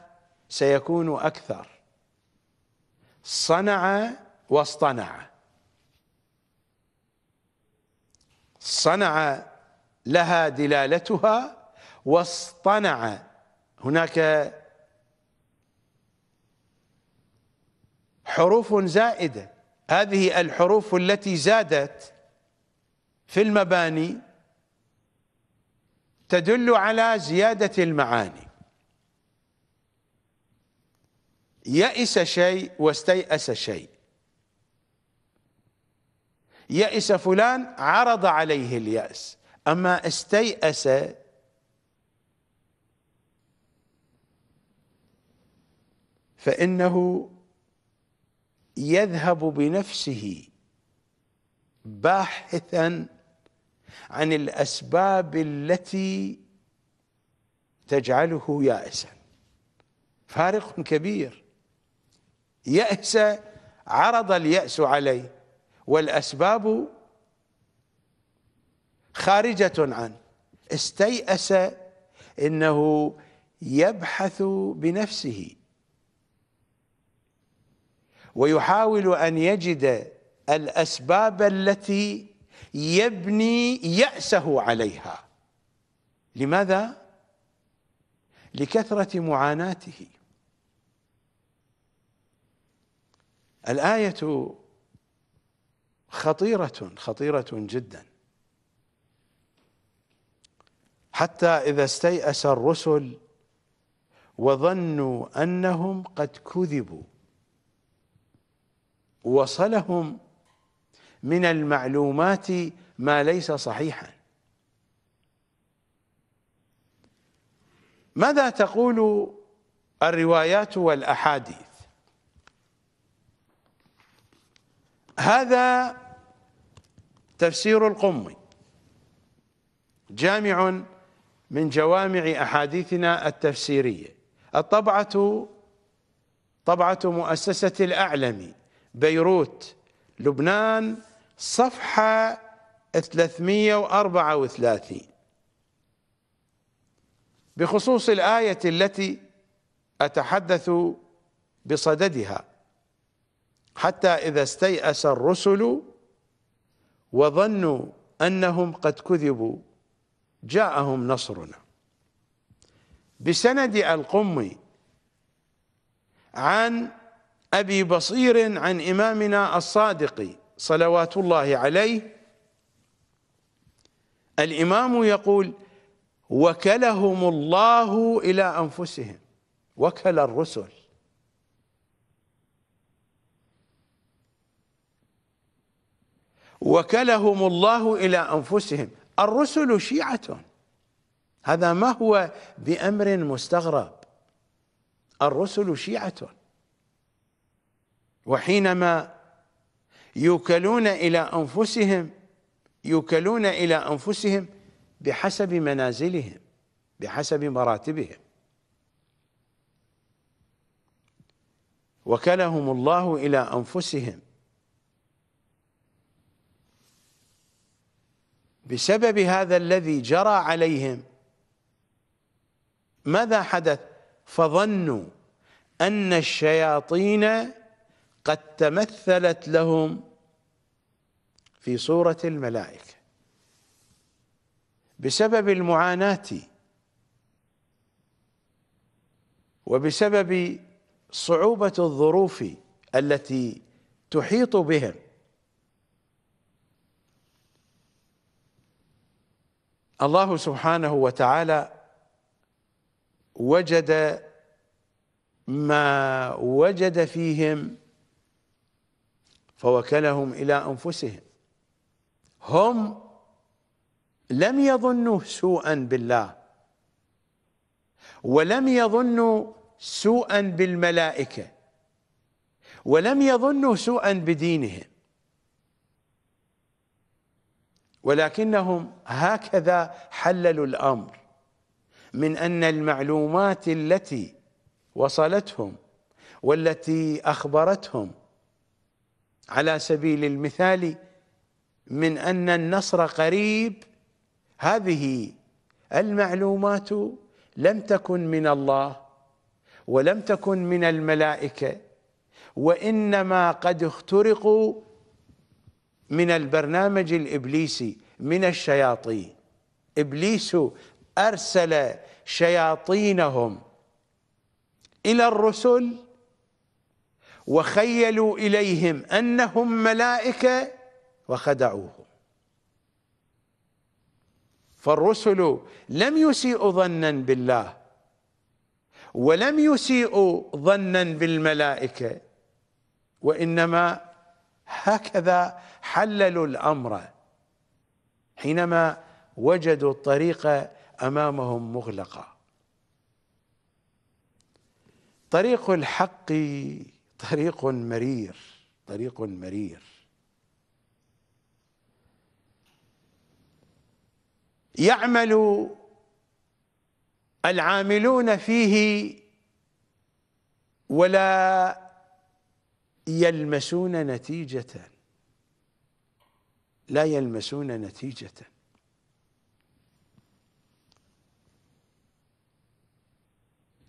سيكون أكثر صنع واصطنع صنع لها دلالتها واصطنع هناك حروف زائدة هذه الحروف التي زادت في المباني تدل على زيادة المعاني يئس شيء واستيأس شيء يئس فلان عرض عليه اليأس أما استيأس فإنه يذهب بنفسه باحثا عن الاسباب التي تجعله يائسا فارق كبير يأس عرض اليأس عليه والأسباب خارجة عنه استيأس إنه يبحث بنفسه ويحاول أن يجد الأسباب التي يبني يأسه عليها لماذا؟ لكثرة معاناته الآية خطيرة خطيرة جدا حتى إذا استيأس الرسل وظنوا أنهم قد كذبوا وصلهم من المعلومات ما ليس صحيحا ماذا تقول الروايات والأحاديث هذا تفسير القمي جامع من جوامع أحاديثنا التفسيرية الطبعة طبعة مؤسسة الأعلمي بيروت لبنان صفحة 334 بخصوص الآية التي أتحدث بصددها حتى إذا استيأس الرسل وظنوا أنهم قد كذبوا جاءهم نصرنا بسند القمي عن أبي بصير عن إمامنا الصادق صلوات الله عليه الإمام يقول وكلهم الله إلى أنفسهم وكل الرسل وكلهم الله إلى أنفسهم الرسل شيعة هذا ما هو بأمر مستغرب الرسل شيعة وحينما يوكلون إلى أنفسهم يوكلون إلى أنفسهم بحسب منازلهم بحسب مراتبهم وكلهم الله إلى أنفسهم بسبب هذا الذي جرى عليهم ماذا حدث فظنوا أن الشياطين قد تمثلت لهم في صورة الملائكة بسبب المعاناة وبسبب صعوبة الظروف التي تحيط بهم الله سبحانه وتعالى وجد ما وجد فيهم فوكلهم إلى أنفسهم هم لم يظنوا سوءا بالله ولم يظنوا سوءا بالملائكة ولم يظنوا سوءا بدينهم ولكنهم هكذا حللوا الأمر من أن المعلومات التي وصلتهم والتي أخبرتهم على سبيل المثال من أن النصر قريب هذه المعلومات لم تكن من الله ولم تكن من الملائكة وإنما قد اخترقوا من البرنامج الإبليسي من الشياطين إبليس أرسل شياطينهم إلى الرسل وخيلوا إليهم أنهم ملائكة وخدعوهم فالرسل لم يسيئوا ظنا بالله ولم يسيئوا ظنا بالملائكة وإنما هكذا حللوا الأمر حينما وجدوا الطريق أمامهم مغلقة طريق الحق طريق مرير طريق مرير يعمل العاملون فيه ولا يلمسون نتيجة لا يلمسون نتيجة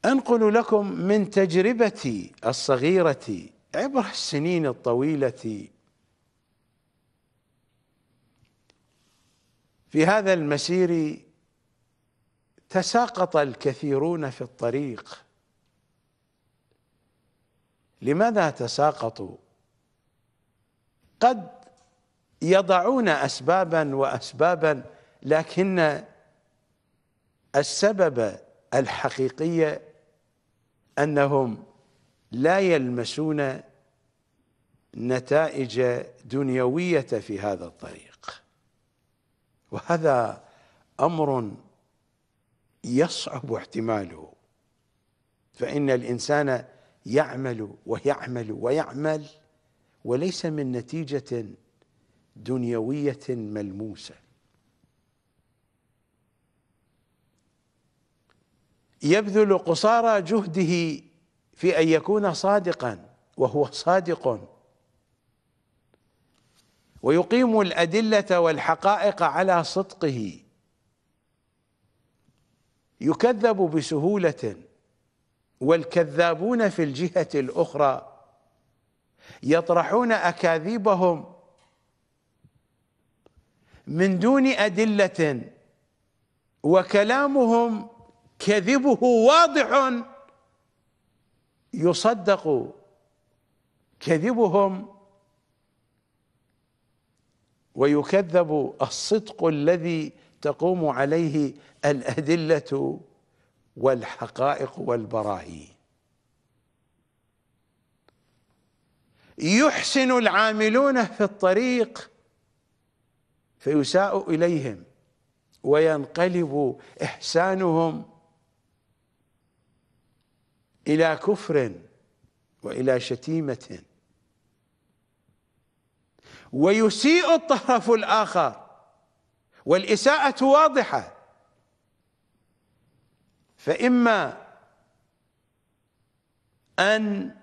انقل لكم من تجربتي الصغيره عبر السنين الطويله في هذا المسير تساقط الكثيرون في الطريق لماذا تساقطوا قد يضعون اسبابا واسبابا لكن السبب الحقيقي أنهم لا يلمسون نتائج دنيوية في هذا الطريق وهذا أمر يصعب احتماله فإن الإنسان يعمل ويعمل ويعمل وليس من نتيجة دنيوية ملموسة يبذل قصارى جهده في ان يكون صادقا وهو صادق ويقيم الادله والحقائق على صدقه يكذب بسهوله والكذابون في الجهه الاخرى يطرحون اكاذيبهم من دون ادله وكلامهم كذبه واضح يصدق كذبهم ويكذب الصدق الذي تقوم عليه الادله والحقائق والبراهين يحسن العاملون في الطريق فيساء اليهم وينقلب احسانهم إلى كفر وإلى شتيمة ويسيء الطرف الآخر والإساءة واضحة فإما أن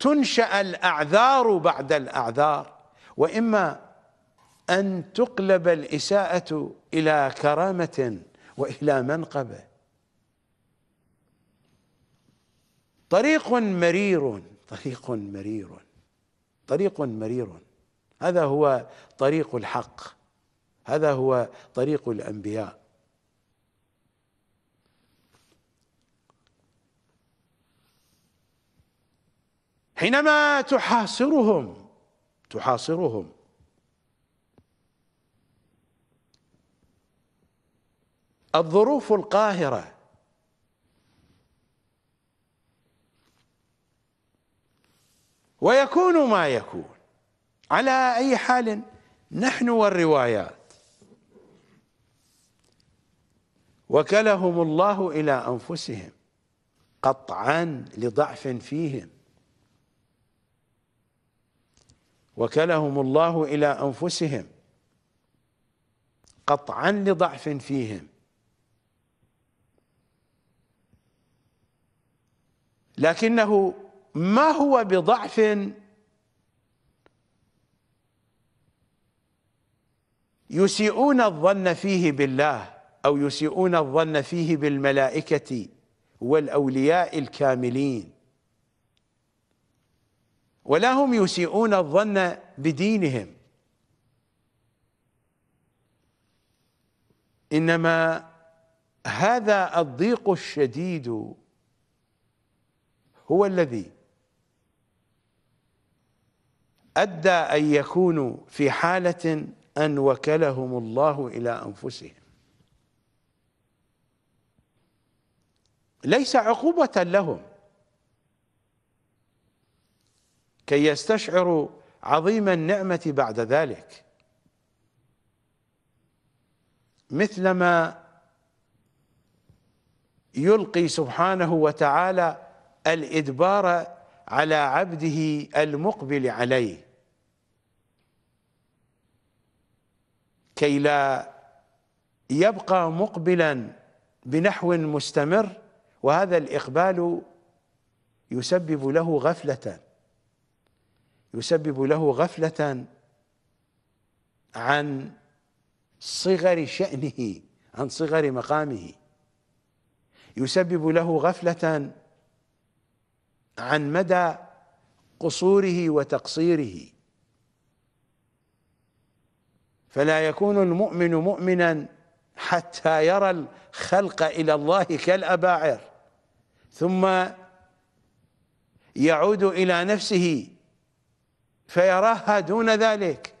تنشأ الأعذار بعد الأعذار وإما أن تقلب الإساءة إلى كرامة وإلى منقبة طريق مرير طريق مرير طريق مرير هذا هو طريق الحق هذا هو طريق الانبياء حينما تحاصرهم تحاصرهم الظروف القاهره ويكون ما يكون على أي حال نحن والروايات وكلهم الله إلى أنفسهم قطعا لضعف فيهم وكلهم الله إلى أنفسهم قطعا لضعف فيهم لكنه ما هو بضعف يسيئون الظن فيه بالله أو يسيئون الظن فيه بالملائكة والأولياء الكاملين ولا هم يسيئون الظن بدينهم إنما هذا الضيق الشديد هو الذي أدى أن يكونوا في حالة أن وكلهم الله إلى أنفسهم ليس عقوبة لهم كي يستشعروا عظيم النعمة بعد ذلك مثلما يلقي سبحانه وتعالى الإدبار على عبده المقبل عليه كي لا يبقى مقبلا بنحو مستمر وهذا الإقبال يسبب له غفلة يسبب له غفلة عن صغر شأنه عن صغر مقامه يسبب له غفلة عن مدى قصوره وتقصيره فلا يكون المؤمن مؤمنا حتى يرى الخلق إلى الله كالأباعر ثم يعود إلى نفسه فيراها دون ذلك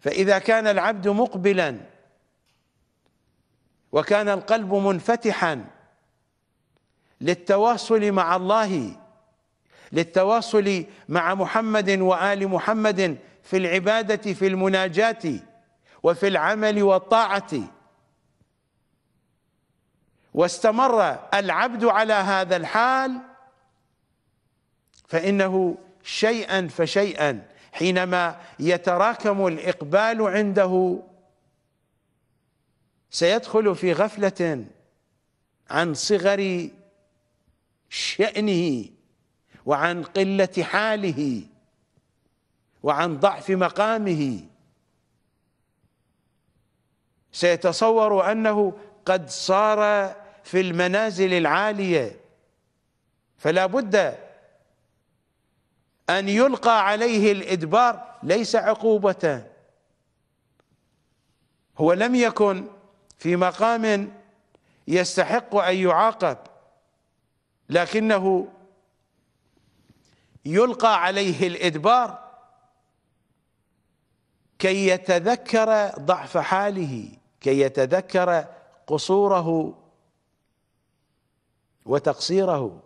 فإذا كان العبد مقبلا وكان القلب منفتحا للتواصل مع الله للتواصل مع محمد وآل محمد في العبادة في المناجاة وفي العمل والطاعة واستمر العبد على هذا الحال فإنه شيئا فشيئا حينما يتراكم الإقبال عنده سيدخل في غفلة عن صغر شأنه وعن قلة حاله وعن ضعف مقامه سيتصور أنه قد صار في المنازل العالية فلا بد أن يلقى عليه الإدبار ليس عقوبة هو لم يكن في مقام يستحق أن يعاقب لكنه يلقى عليه الإدبار كي يتذكر ضعف حاله كي يتذكر قصوره وتقصيره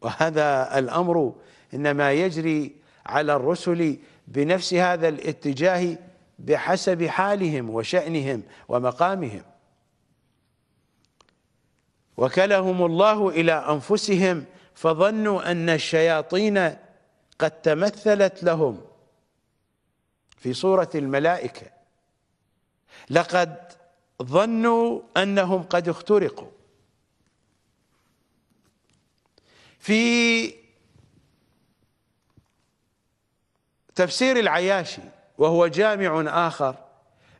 وهذا الأمر إنما يجري على الرسل بنفس هذا الاتجاه بحسب حالهم وشأنهم ومقامهم وكلهم الله إلى أنفسهم فظنوا أن الشياطين قد تمثلت لهم في صورة الملائكة لقد ظنوا أنهم قد اخترقوا في تفسير العياشي وهو جامع آخر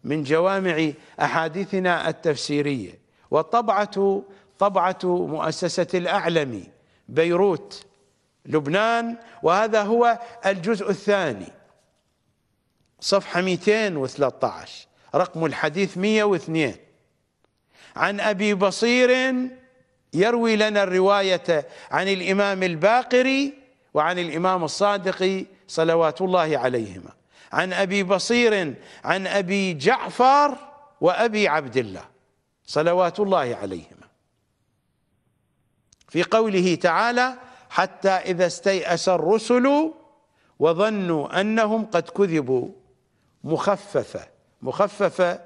من جوامع أحاديثنا التفسيرية والطبعة طبعة مؤسسة الأعلمي بيروت لبنان وهذا هو الجزء الثاني صفحة 213 رقم الحديث 102 عن أبي بصير يروي لنا الرواية عن الإمام الباقري وعن الإمام الصادق صلوات الله عليهما عن أبي بصير عن أبي جعفر وأبي عبد الله صلوات الله عليهما في قوله تعالى حتى إذا استيأس الرسل وظنوا أنهم قد كذبوا مخففة مخففة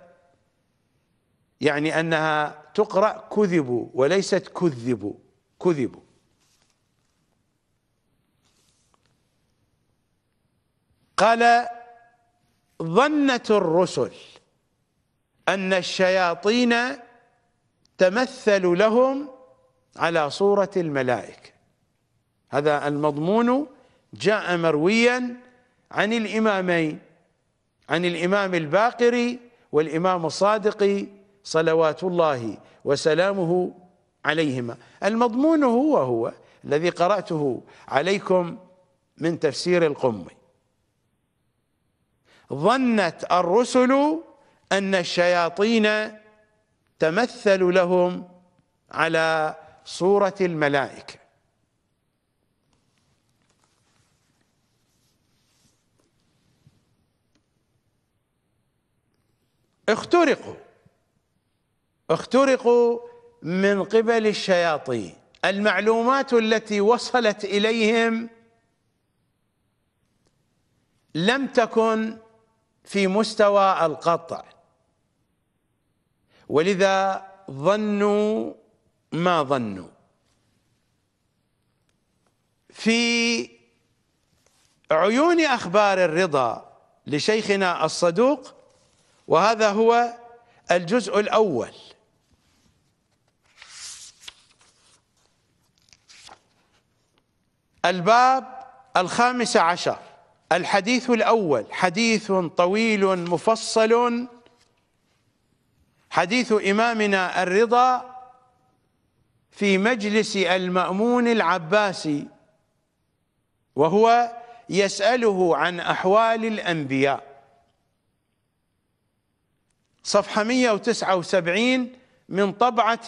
يعني أنها تقرأ كذبوا وليست كذبوا كذبوا قال ظنت الرسل أن الشياطين تمثل لهم على صورة الملائكة هذا المضمون جاء مرويا عن الإمامين عن الإمام الباقري والإمام الصادق صلوات الله وسلامه عليهما المضمون هو هو الذي قرأته عليكم من تفسير القمي ظنت الرسل أن الشياطين تمثل لهم على صورة الملائكة اخترقوا اخترقوا من قبل الشياطين المعلومات التي وصلت اليهم لم تكن في مستوى القطع ولذا ظنوا ما ظنوا في عيون اخبار الرضا لشيخنا الصدوق وهذا هو الجزء الأول الباب الخامس عشر الحديث الأول حديث طويل مفصل حديث إمامنا الرضا في مجلس المأمون العباسي وهو يسأله عن أحوال الأنبياء صفحة 179 من طبعة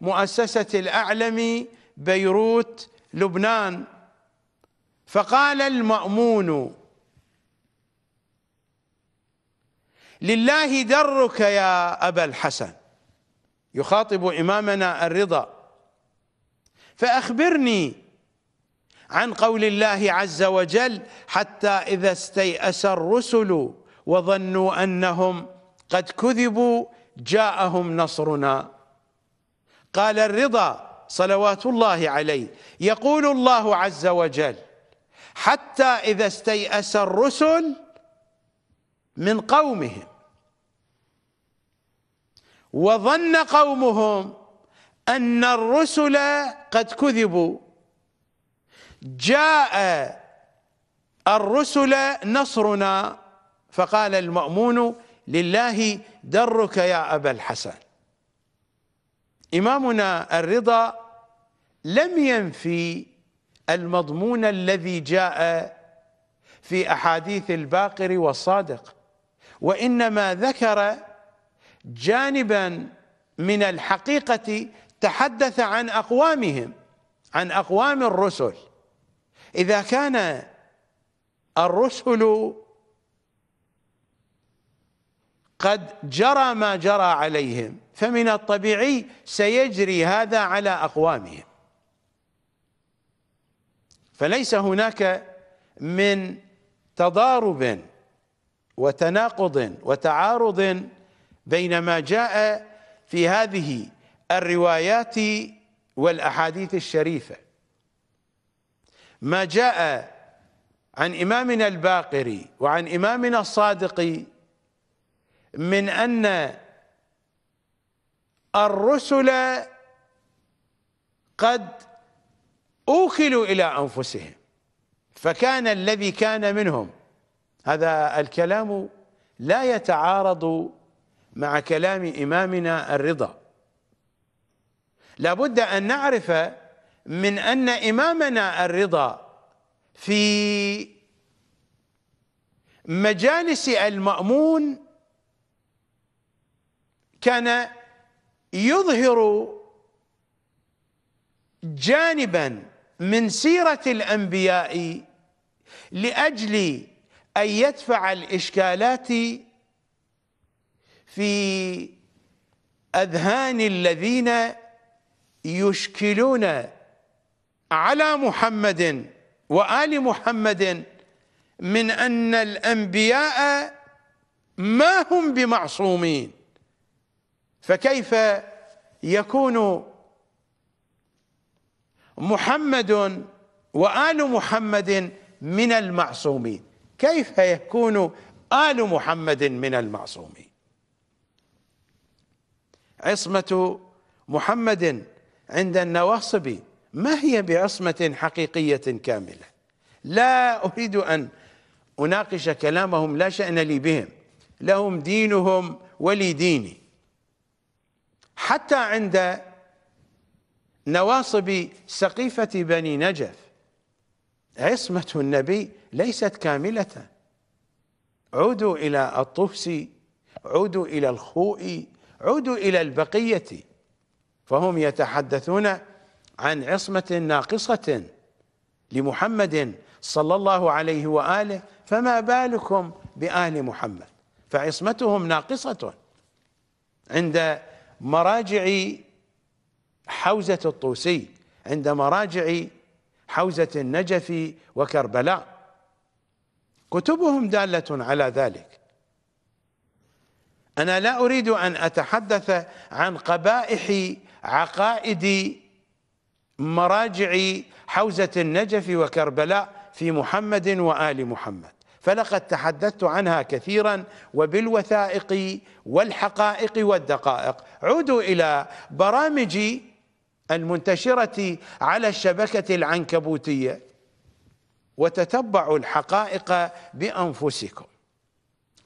مؤسسة الأعلم بيروت لبنان فقال المأمون لله درك يا أبا الحسن يخاطب إمامنا الرضا فأخبرني عن قول الله عز وجل حتى إذا استيأس الرسل وظنوا أنهم قد كذبوا جاءهم نصرنا قال الرضا صلوات الله عليه يقول الله عز وجل حتى إذا استيأس الرسل من قومهم وظن قومهم أن الرسل قد كذبوا جاء الرسل نصرنا فقال المأمون لله درك يا أبا الحسن إمامنا الرضا لم ينفي المضمون الذي جاء في أحاديث الباقر والصادق وإنما ذكر جانبا من الحقيقة تحدث عن أقوامهم عن أقوام الرسل إذا كان الرسل قد جرى ما جرى عليهم فمن الطبيعي سيجري هذا على أقوامهم فليس هناك من تضارب وتناقض وتعارض بين ما جاء في هذه الروايات والأحاديث الشريفة ما جاء عن إمامنا الباقر وعن إمامنا الصادق من أن الرسل قد أوكلوا إلى أنفسهم فكان الذي كان منهم هذا الكلام لا يتعارض مع كلام إمامنا الرضا لابد أن نعرف من أن إمامنا الرضا في مجالس المأمون كان يظهر جانبا من سيرة الأنبياء لأجل أن يدفع الإشكالات في أذهان الذين يشكلون على محمد وآل محمد من أن الأنبياء ما هم بمعصومين فكيف يكون محمد وآل محمد من المعصومين كيف يكون آل محمد من المعصومين عصمة محمد عند النواصب ما هي بعصمة حقيقية كاملة لا أريد أن أناقش كلامهم لا شأن لي بهم لهم دينهم ولي ديني حتى عند نواصب سقيفة بني نجف عصمة النبي ليست كاملة عودوا إلى الطفس عودوا إلى الخوء عودوا إلى البقية فهم يتحدثون عن عصمة ناقصة لمحمد صلى الله عليه وآله فما بالكم بآل محمد فعصمتهم ناقصة عند مراجع حوزة الطوسي عند مراجع حوزة النجف وكربلاء كتبهم دالة على ذلك أنا لا أريد أن أتحدث عن قبائح عقائد مراجع حوزة النجف وكربلاء في محمد وآل محمد فلقد تحدثت عنها كثيرا وبالوثائق والحقائق والدقائق عودوا إلى برامجي المنتشرة على الشبكة العنكبوتية وتتبعوا الحقائق بأنفسكم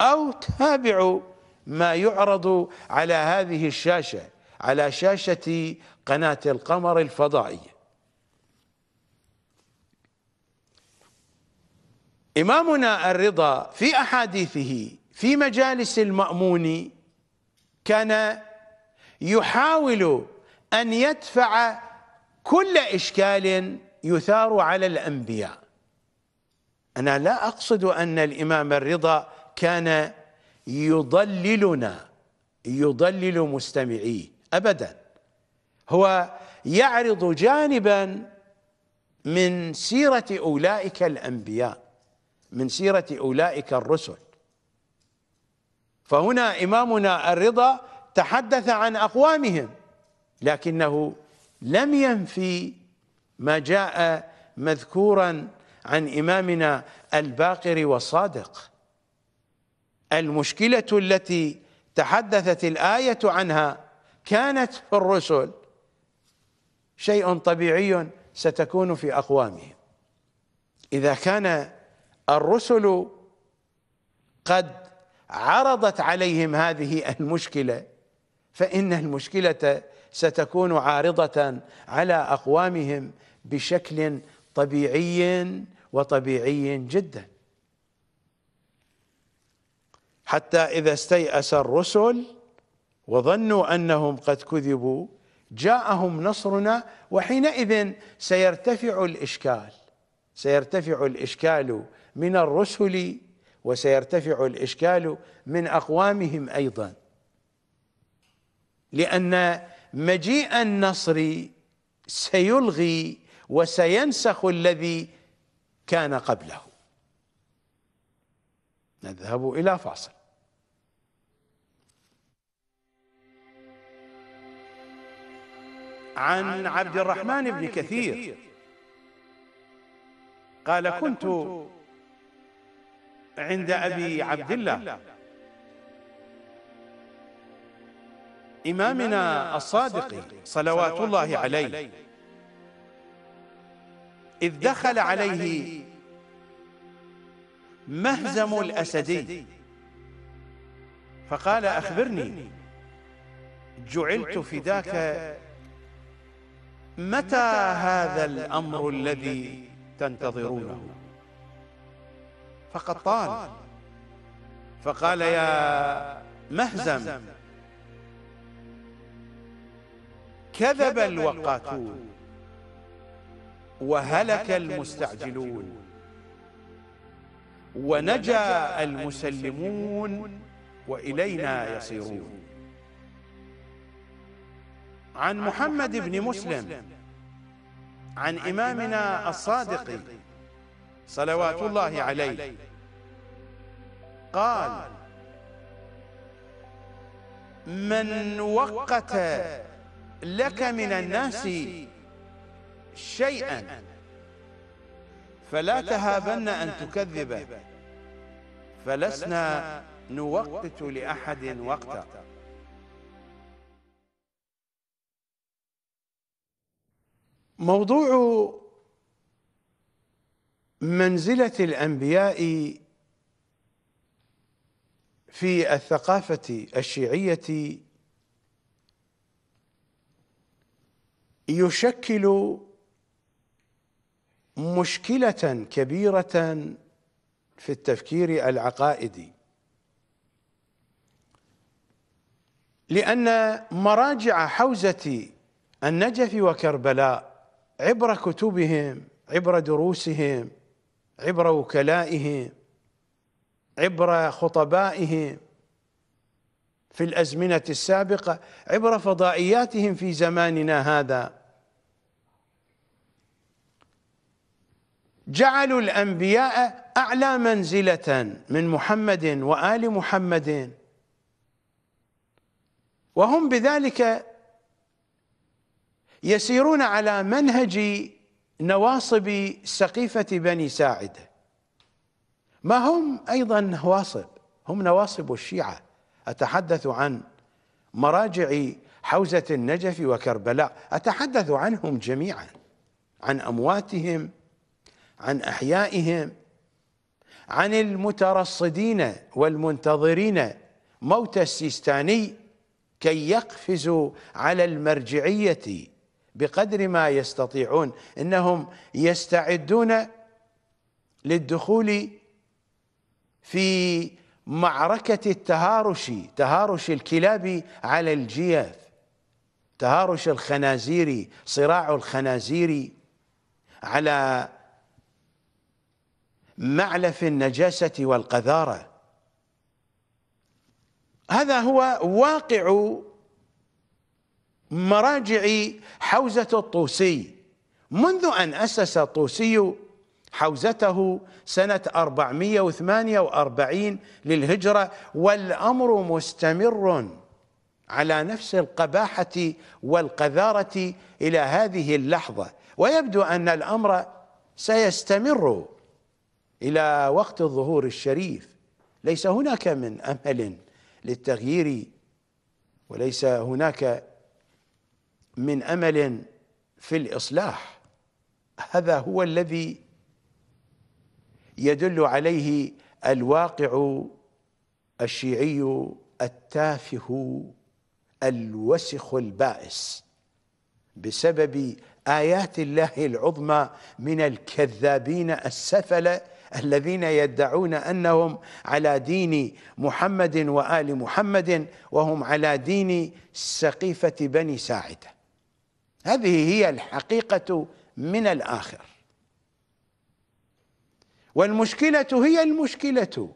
أو تابعوا ما يعرض على هذه الشاشة على شاشة قناة القمر الفضائية إمامنا الرضا في أحاديثه في مجالس المأمون كان يحاول أن يدفع كل إشكال يثار على الأنبياء أنا لا أقصد أن الإمام الرضا كان يضللنا يضلل مستمعيه أبدا هو يعرض جانبا من سيرة أولئك الأنبياء من سيرة أولئك الرسل فهنا إمامنا الرضا تحدث عن أقوامهم لكنه لم ينفي ما جاء مذكورا عن إمامنا الباقر والصادق المشكلة التي تحدثت الآية عنها كانت في الرسل شيء طبيعي ستكون في أقوامهم إذا كان الرسل قد عرضت عليهم هذه المشكله فان المشكله ستكون عارضه على اقوامهم بشكل طبيعي وطبيعي جدا حتى اذا استيأس الرسل وظنوا انهم قد كذبوا جاءهم نصرنا وحينئذ سيرتفع الاشكال سيرتفع الاشكال من الرسل وسيرتفع الإشكال من أقوامهم أيضا لأن مجيء النصر سيلغي وسينسخ الذي كان قبله نذهب إلى فاصل عن عبد الرحمن بن كثير قال كنت عند أبي عبد الله إمامنا الصادق صلوات الله عليه إذ دخل عليه مهزم الأسدي فقال أخبرني جعلت فداك متى هذا الأمر الذي تنتظرونه فقد طال فقال يا مهزم كذب الوقاتون وهلك المستعجلون ونجا المسلمون وإلينا يصيرون عن محمد بن مسلم عن إمامنا الصادق صلوات الله عليه قال من وقت لك من الناس شيئا فلا تهابن أن تكذبه فلسنا نوقت لأحد وقتا موضوع منزلة الأنبياء في الثقافة الشيعية يشكل مشكلة كبيرة في التفكير العقائدي لأن مراجع حوزة النجف وكربلاء عبر كتبهم عبر دروسهم عبر وكلائه عبر خطبائه في الازمنه السابقه عبر فضائياتهم في زماننا هذا جعلوا الانبياء اعلى منزله من محمد وال محمد وهم بذلك يسيرون على منهج نواصب سقيفة بني ساعدة ما هم أيضا نواصب هم نواصب الشيعة أتحدث عن مراجع حوزة النجف وكربلاء أتحدث عنهم جميعا عن أمواتهم عن أحيائهم عن المترصدين والمنتظرين موت السيستاني كي يقفزوا على المرجعية بقدر ما يستطيعون انهم يستعدون للدخول في معركة التهارش تهارش الكلاب على الجياف تهارش الخنازير صراع الخنازير على معلف النجاسة والقذارة هذا هو واقع مراجع حوزة الطوسي منذ أن أسس الطوسي حوزته سنة 448 للهجرة والأمر مستمر على نفس القباحة والقذارة إلى هذه اللحظة ويبدو أن الأمر سيستمر إلى وقت الظهور الشريف ليس هناك من أمل للتغيير وليس هناك من امل في الاصلاح هذا هو الذي يدل عليه الواقع الشيعي التافه الوسخ البائس بسبب ايات الله العظمى من الكذابين السفله الذين يدعون انهم على دين محمد وال محمد وهم على دين سقيفه بني ساعده هذه هي الحقيقة من الآخر والمشكلة هي المشكلة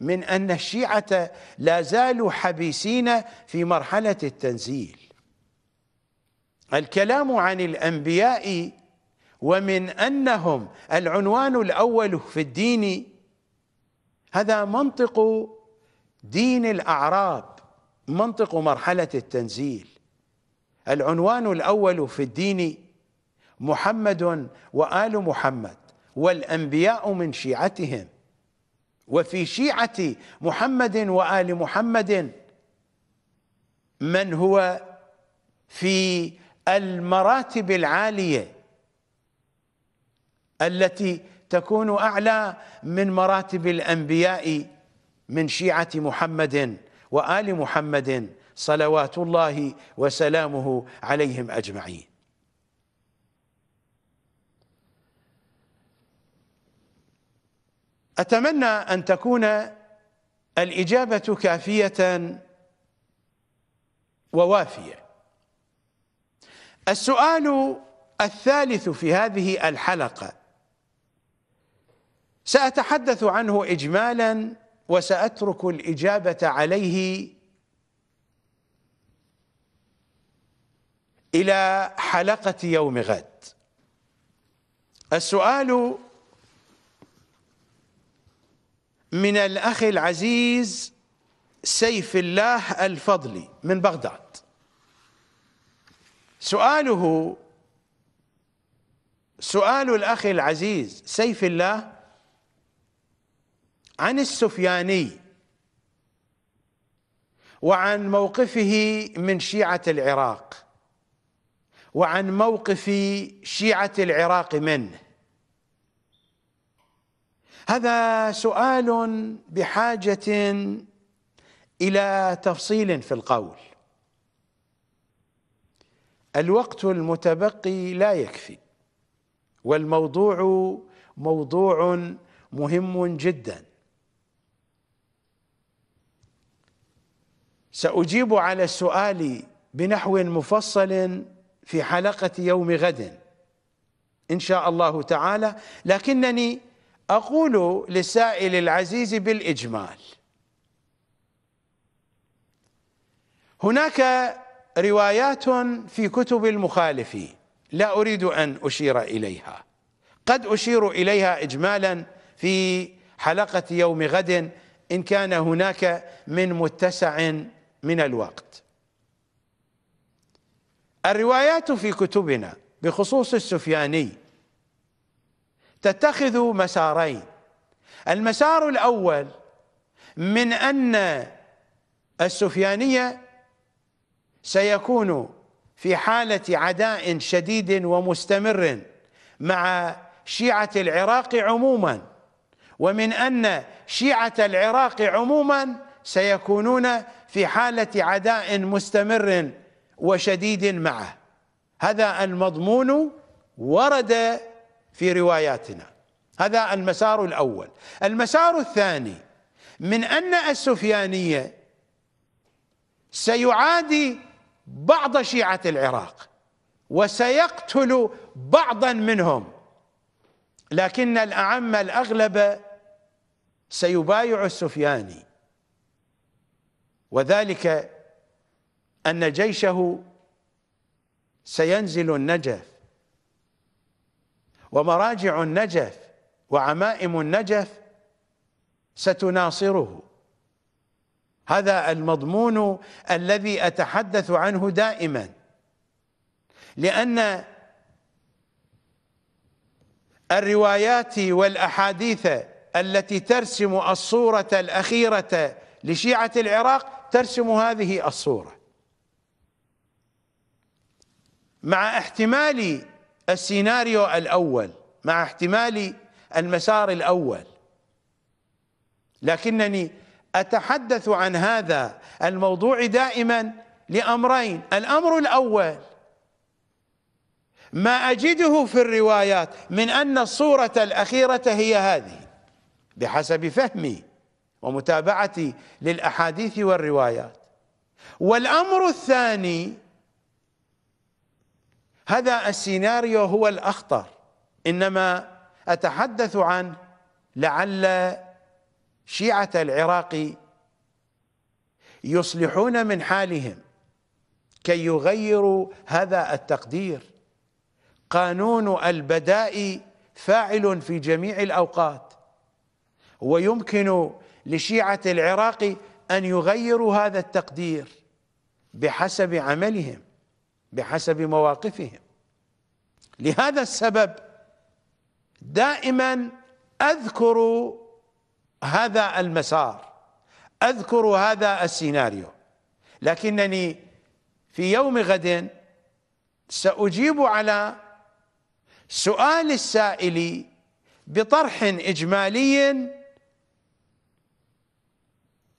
من أن الشيعة لا زالوا حبيسين في مرحلة التنزيل الكلام عن الأنبياء ومن أنهم العنوان الأول في الدين هذا منطق دين الأعراب منطق مرحلة التنزيل العنوان الأول في الدين محمد وآل محمد والأنبياء من شيعتهم وفي شيعة محمد وآل محمد من هو في المراتب العالية التي تكون أعلى من مراتب الأنبياء من شيعة محمد وآل محمد صلوات الله وسلامه عليهم أجمعين أتمنى أن تكون الإجابة كافية ووافية السؤال الثالث في هذه الحلقة سأتحدث عنه إجمالا وسأترك الإجابة عليه إلى حلقة يوم غد السؤال من الأخ العزيز سيف الله الفضلي من بغداد سؤاله سؤال الأخ العزيز سيف الله عن السفياني وعن موقفه من شيعة العراق وعن موقف شيعة العراق منه هذا سؤال بحاجة إلى تفصيل في القول الوقت المتبقي لا يكفي والموضوع موضوع مهم جدا سأجيب على السؤال بنحو مفصل في حلقة يوم غد إن شاء الله تعالى لكنني أقول للسائل العزيز بالإجمال هناك روايات في كتب المخالفين لا أريد أن أشير إليها قد أشير إليها إجمالا في حلقة يوم غد إن كان هناك من متسع من الوقت الروايات في كتبنا بخصوص السفياني تتخذ مسارين المسار الاول من ان السفيانيه سيكون في حاله عداء شديد ومستمر مع شيعه العراق عموما ومن ان شيعه العراق عموما سيكونون في حاله عداء مستمر وشديد معه هذا المضمون ورد في رواياتنا هذا المسار الاول المسار الثاني من ان السفيانيه سيعادي بعض شيعه العراق وسيقتل بعضا منهم لكن الاعم الاغلب سيبايع السفياني وذلك أن جيشه سينزل النجف ومراجع النجف وعمائم النجف ستناصره هذا المضمون الذي أتحدث عنه دائما لأن الروايات والأحاديث التي ترسم الصورة الأخيرة لشيعة العراق ترسم هذه الصورة مع احتمال السيناريو الاول مع احتمال المسار الاول لكنني اتحدث عن هذا الموضوع دائما لامرين الامر الاول ما اجده في الروايات من ان الصوره الاخيره هي هذه بحسب فهمي ومتابعتي للاحاديث والروايات والامر الثاني هذا السيناريو هو الأخطر إنما أتحدث عن لعل شيعة العراق يصلحون من حالهم كي يغيروا هذا التقدير قانون البداء فاعل في جميع الأوقات ويمكن لشيعة العراق أن يغيروا هذا التقدير بحسب عملهم بحسب مواقفهم لهذا السبب دائما اذكر هذا المسار اذكر هذا السيناريو لكنني في يوم غد ساجيب على سؤال السائل بطرح اجمالي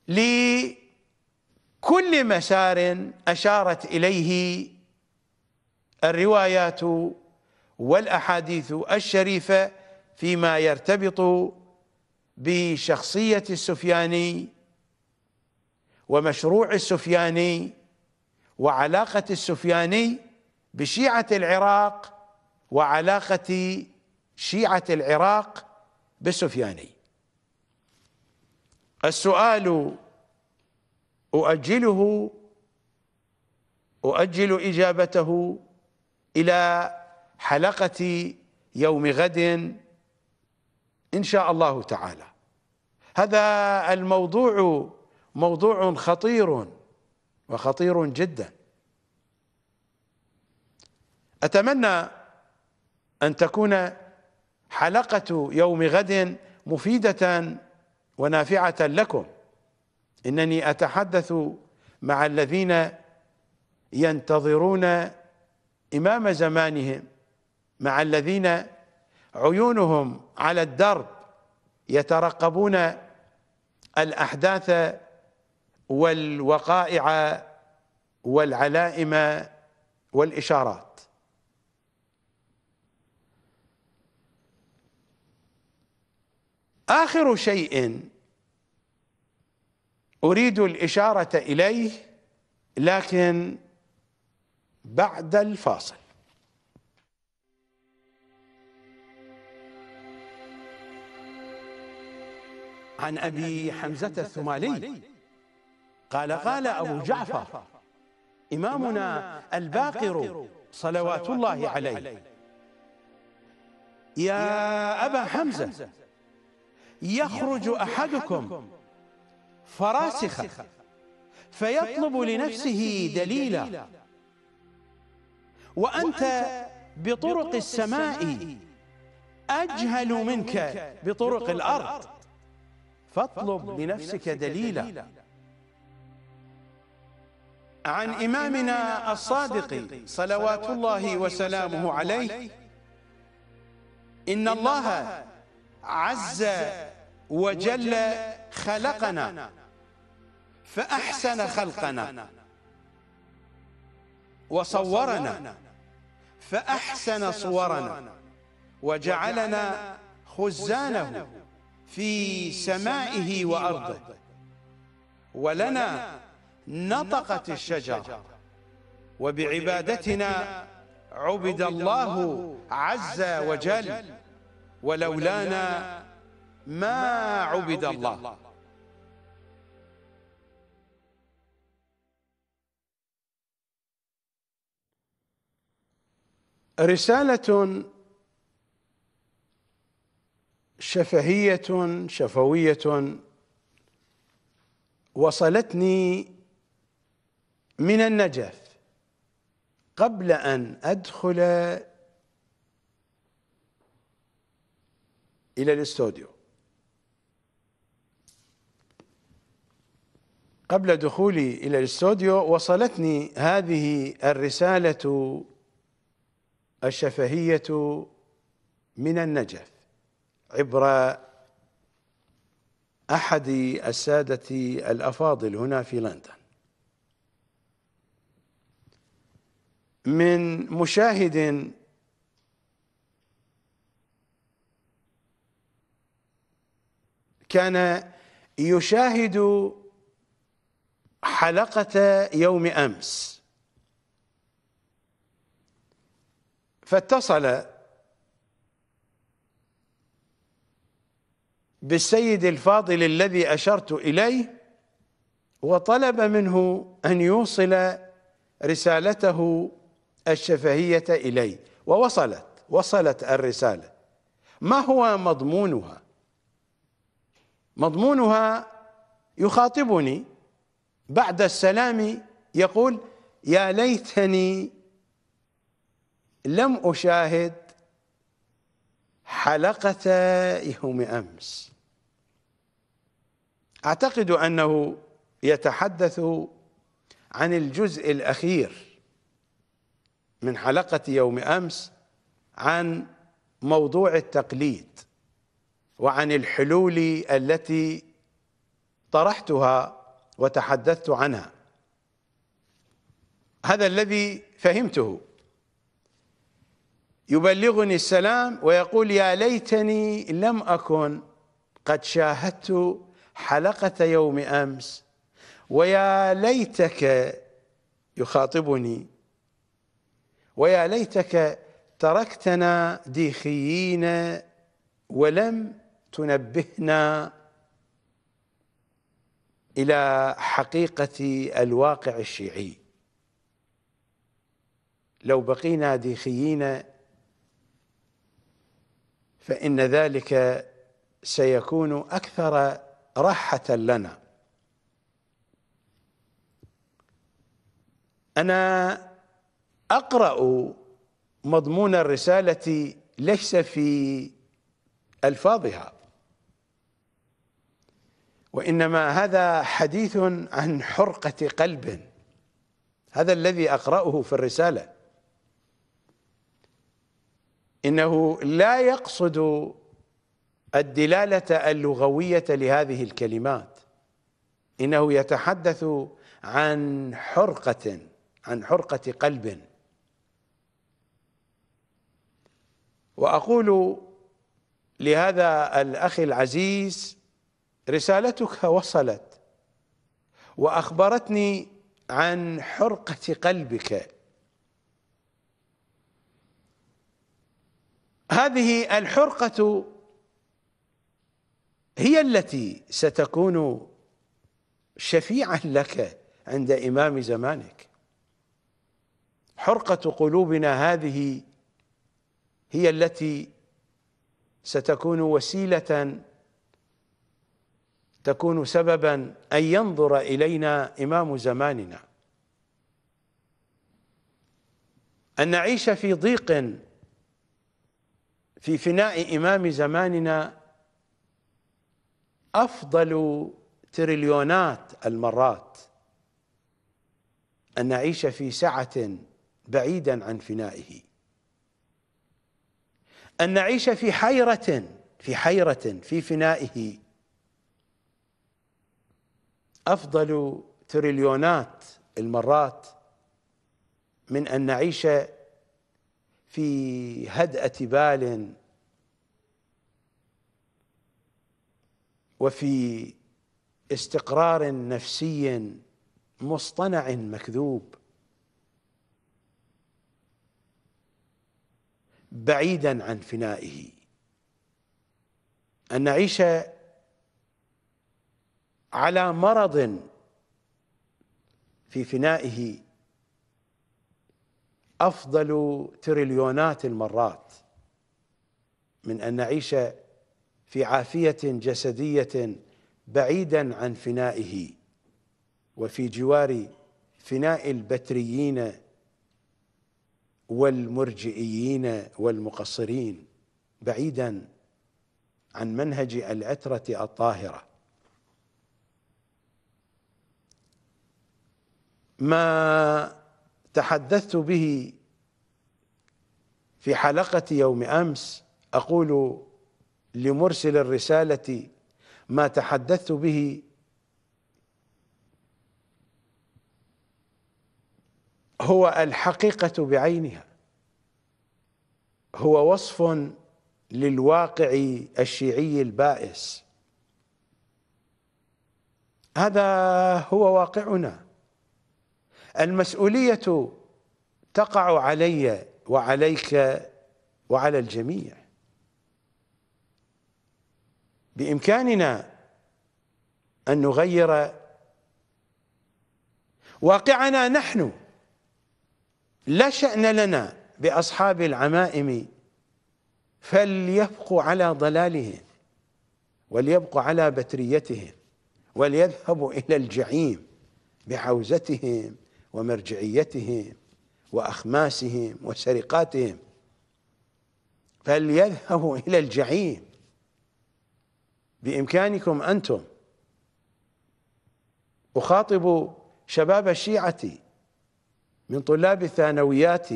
لكل مسار اشارت اليه الروايات والاحاديث الشريفه فيما يرتبط بشخصيه السفياني ومشروع السفياني وعلاقه السفياني بشيعه العراق وعلاقه شيعه العراق بالسفياني السؤال اؤجله اؤجل اجابته إلى حلقة يوم غد إن شاء الله تعالى هذا الموضوع موضوع خطير وخطير جدا أتمنى أن تكون حلقة يوم غد مفيدة ونافعة لكم إنني أتحدث مع الذين ينتظرون إمام زمانهم مع الذين عيونهم على الدرب يترقبون الأحداث والوقائع والعلائم والإشارات آخر شيء أريد الإشارة إليه لكن بعد الفاصل عن أبي حمزة الثمالي قال قال أبو جعفر إمامنا الباقر صلوات الله عليه يا أبا حمزة يخرج أحدكم فراسخة فيطلب لنفسه دليلا وأنت بطرق السماء أجهل منك بطرق الأرض فاطلب لنفسك دليلا عن إمامنا الصادق صلوات الله وسلامه عليه إن الله عز وجل خلقنا فأحسن خلقنا وصورنا فأحسن صورنا وجعلنا خزانه في سمائه وأرضه ولنا نطقت الشجرة وبعبادتنا عبد الله عز وجل ولولانا ما عبد الله رسالة شفهية شفوية وصلتني من النجف قبل أن أدخل إلى الاستوديو قبل دخولي إلى الاستوديو وصلتني هذه الرسالة الشفهية من النجف عبر أحد السادة الأفاضل هنا في لندن من مشاهد كان يشاهد حلقة يوم أمس فاتصل بالسيد الفاضل الذي أشرت إليه وطلب منه أن يوصل رسالته الشفهية إلي ووصلت وصلت الرسالة ما هو مضمونها مضمونها يخاطبني بعد السلام يقول يا ليتني لم أشاهد حلقة يوم أمس أعتقد أنه يتحدث عن الجزء الأخير من حلقة يوم أمس عن موضوع التقليد وعن الحلول التي طرحتها وتحدثت عنها هذا الذي فهمته يبلغني السلام ويقول يا ليتني لم أكن قد شاهدت حلقة يوم أمس ويا ليتك يخاطبني ويا ليتك تركتنا ديخيين ولم تنبهنا إلى حقيقة الواقع الشيعي لو بقينا ديخيين فإن ذلك سيكون أكثر راحة لنا أنا أقرأ مضمون الرسالة ليس في ألفاظها وإنما هذا حديث عن حرقة قلب هذا الذي أقرأه في الرسالة انه لا يقصد الدلاله اللغويه لهذه الكلمات انه يتحدث عن حرقه عن حرقه قلب واقول لهذا الاخ العزيز رسالتك وصلت واخبرتني عن حرقه قلبك هذه الحرقة هي التي ستكون شفيعا لك عند إمام زمانك حرقة قلوبنا هذه هي التي ستكون وسيلة تكون سببا أن ينظر إلينا إمام زماننا أن نعيش في ضيق في فناء إمام زماننا أفضل تريليونات المرات أن نعيش في سعة بعيدا عن فنائه أن نعيش في حيرة في حيرة في فنائه أفضل تريليونات المرات من أن نعيش في هدأة بال وفي استقرار نفسي مصطنع مكذوب بعيدا عن فنائه أن نعيش على مرض في فنائه افضل تريليونات المرات من ان نعيش في عافيه جسديه بعيدا عن فنائه وفي جوار فناء البتريين والمرجئيين والمقصرين بعيدا عن منهج العتره الطاهره ما تحدثت به في حلقة يوم أمس أقول لمرسل الرسالة ما تحدثت به هو الحقيقة بعينها هو وصف للواقع الشيعي البائس هذا هو واقعنا المسؤولية تقع علي وعليك وعلى الجميع بإمكاننا أن نغير واقعنا نحن لا شأن لنا بأصحاب العمائم فليبقوا على ضلالهم وليبقوا على بتريتهم وليذهبوا إلى الجعيم بحوزتهم ومرجعيتهم وأخماسهم وسرقاتهم فليذهبوا إلى الجحيم بإمكانكم أنتم أخاطب شباب الشيعة من طلاب الثانويات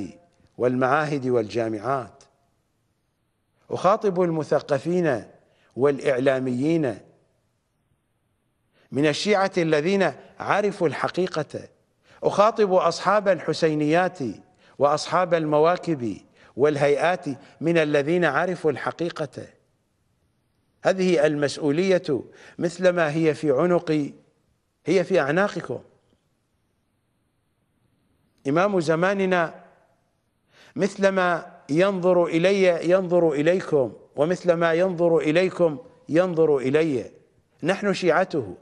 والمعاهد والجامعات أخاطب المثقفين والإعلاميين من الشيعة الذين عرفوا الحقيقة أخاطب أصحاب الحسينيات وأصحاب المواكب والهيئات من الذين عرفوا الحقيقة هذه المسؤولية مثلما هي في عنقي هي في أعناقكم إمام زماننا مثلما ينظر إلي ينظر إليكم ومثلما ينظر إليكم ينظر إلي نحن شيعته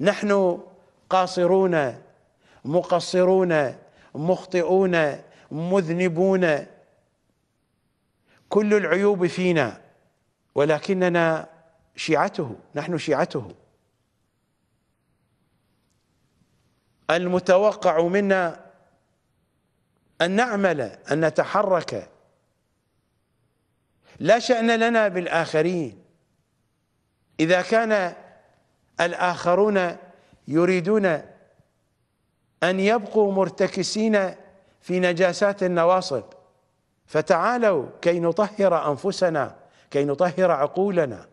نحن قاصرون مقصرون مخطئون مذنبون كل العيوب فينا ولكننا شيعته نحن شيعته المتوقع منا أن نعمل أن نتحرك لا شأن لنا بالآخرين إذا كان الآخرون يريدون أن يبقوا مرتكسين في نجاسات النواصب فتعالوا كي نطهر أنفسنا كي نطهر عقولنا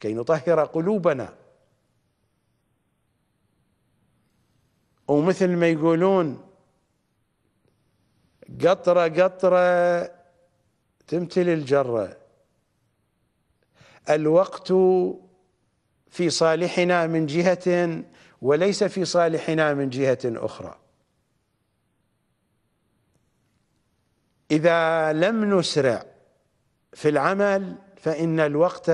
كي نطهر قلوبنا ومثل ما يقولون قطرة قطرة تمتلي الجرة الوقت في صالحنا من جهة وليس في صالحنا من جهة أخرى إذا لم نسرع في العمل فإن الوقت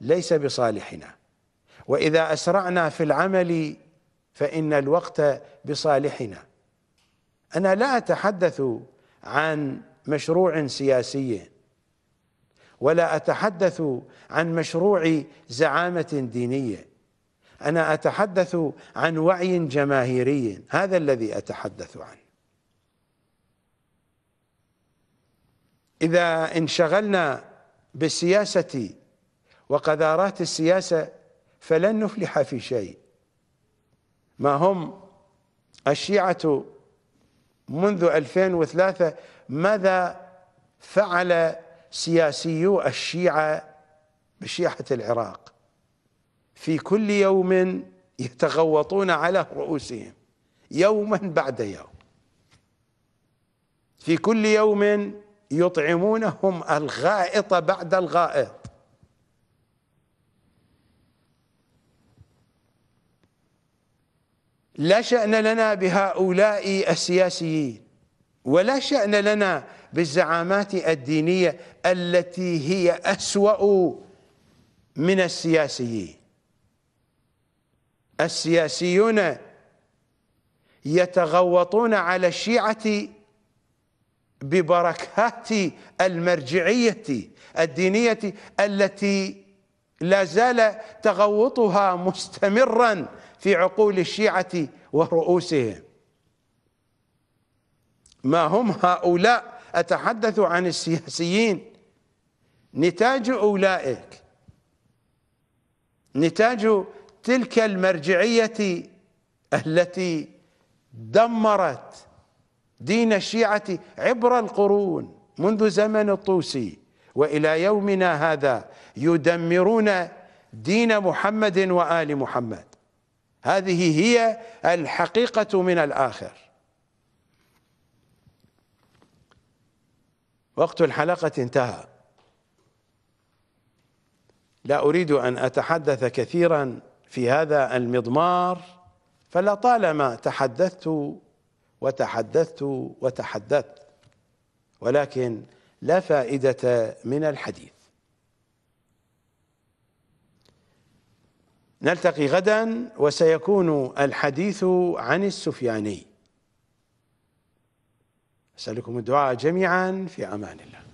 ليس بصالحنا وإذا أسرعنا في العمل فإن الوقت بصالحنا أنا لا أتحدث عن مشروع سياسي ولا أتحدث عن مشروع زعامة دينية أنا أتحدث عن وعي جماهيري هذا الذي أتحدث عنه إذا انشغلنا بالسياسة وقذارات السياسة فلن نفلح في شيء ما هم الشيعة منذ 2003 ماذا فعل سياسيو الشيعة بشيعة العراق في كل يوم يتغوطون على رؤوسهم يوما بعد يوم في كل يوم يطعمونهم الغائط بعد الغائط لا شأن لنا بهؤلاء السياسيين ولا شأن لنا بالزعامات الدينية التي هي أسوأ من السياسيين السياسيون يتغوطون على الشيعة ببركات المرجعية الدينية التي لا زال تغوطها مستمرا في عقول الشيعة ورؤوسهم ما هم هؤلاء أتحدث عن السياسيين نتاج أولئك نتاج تلك المرجعية التي دمرت دين الشيعة عبر القرون منذ زمن الطوسي وإلى يومنا هذا يدمرون دين محمد وآل محمد هذه هي الحقيقة من الآخر وقت الحلقة انتهى لا أريد أن أتحدث كثيرا في هذا المضمار فلطالما تحدثت وتحدثت وتحدثت ولكن لا فائدة من الحديث نلتقي غدا وسيكون الحديث عن السفياني أسألكم الدعاء جميعا في أمان الله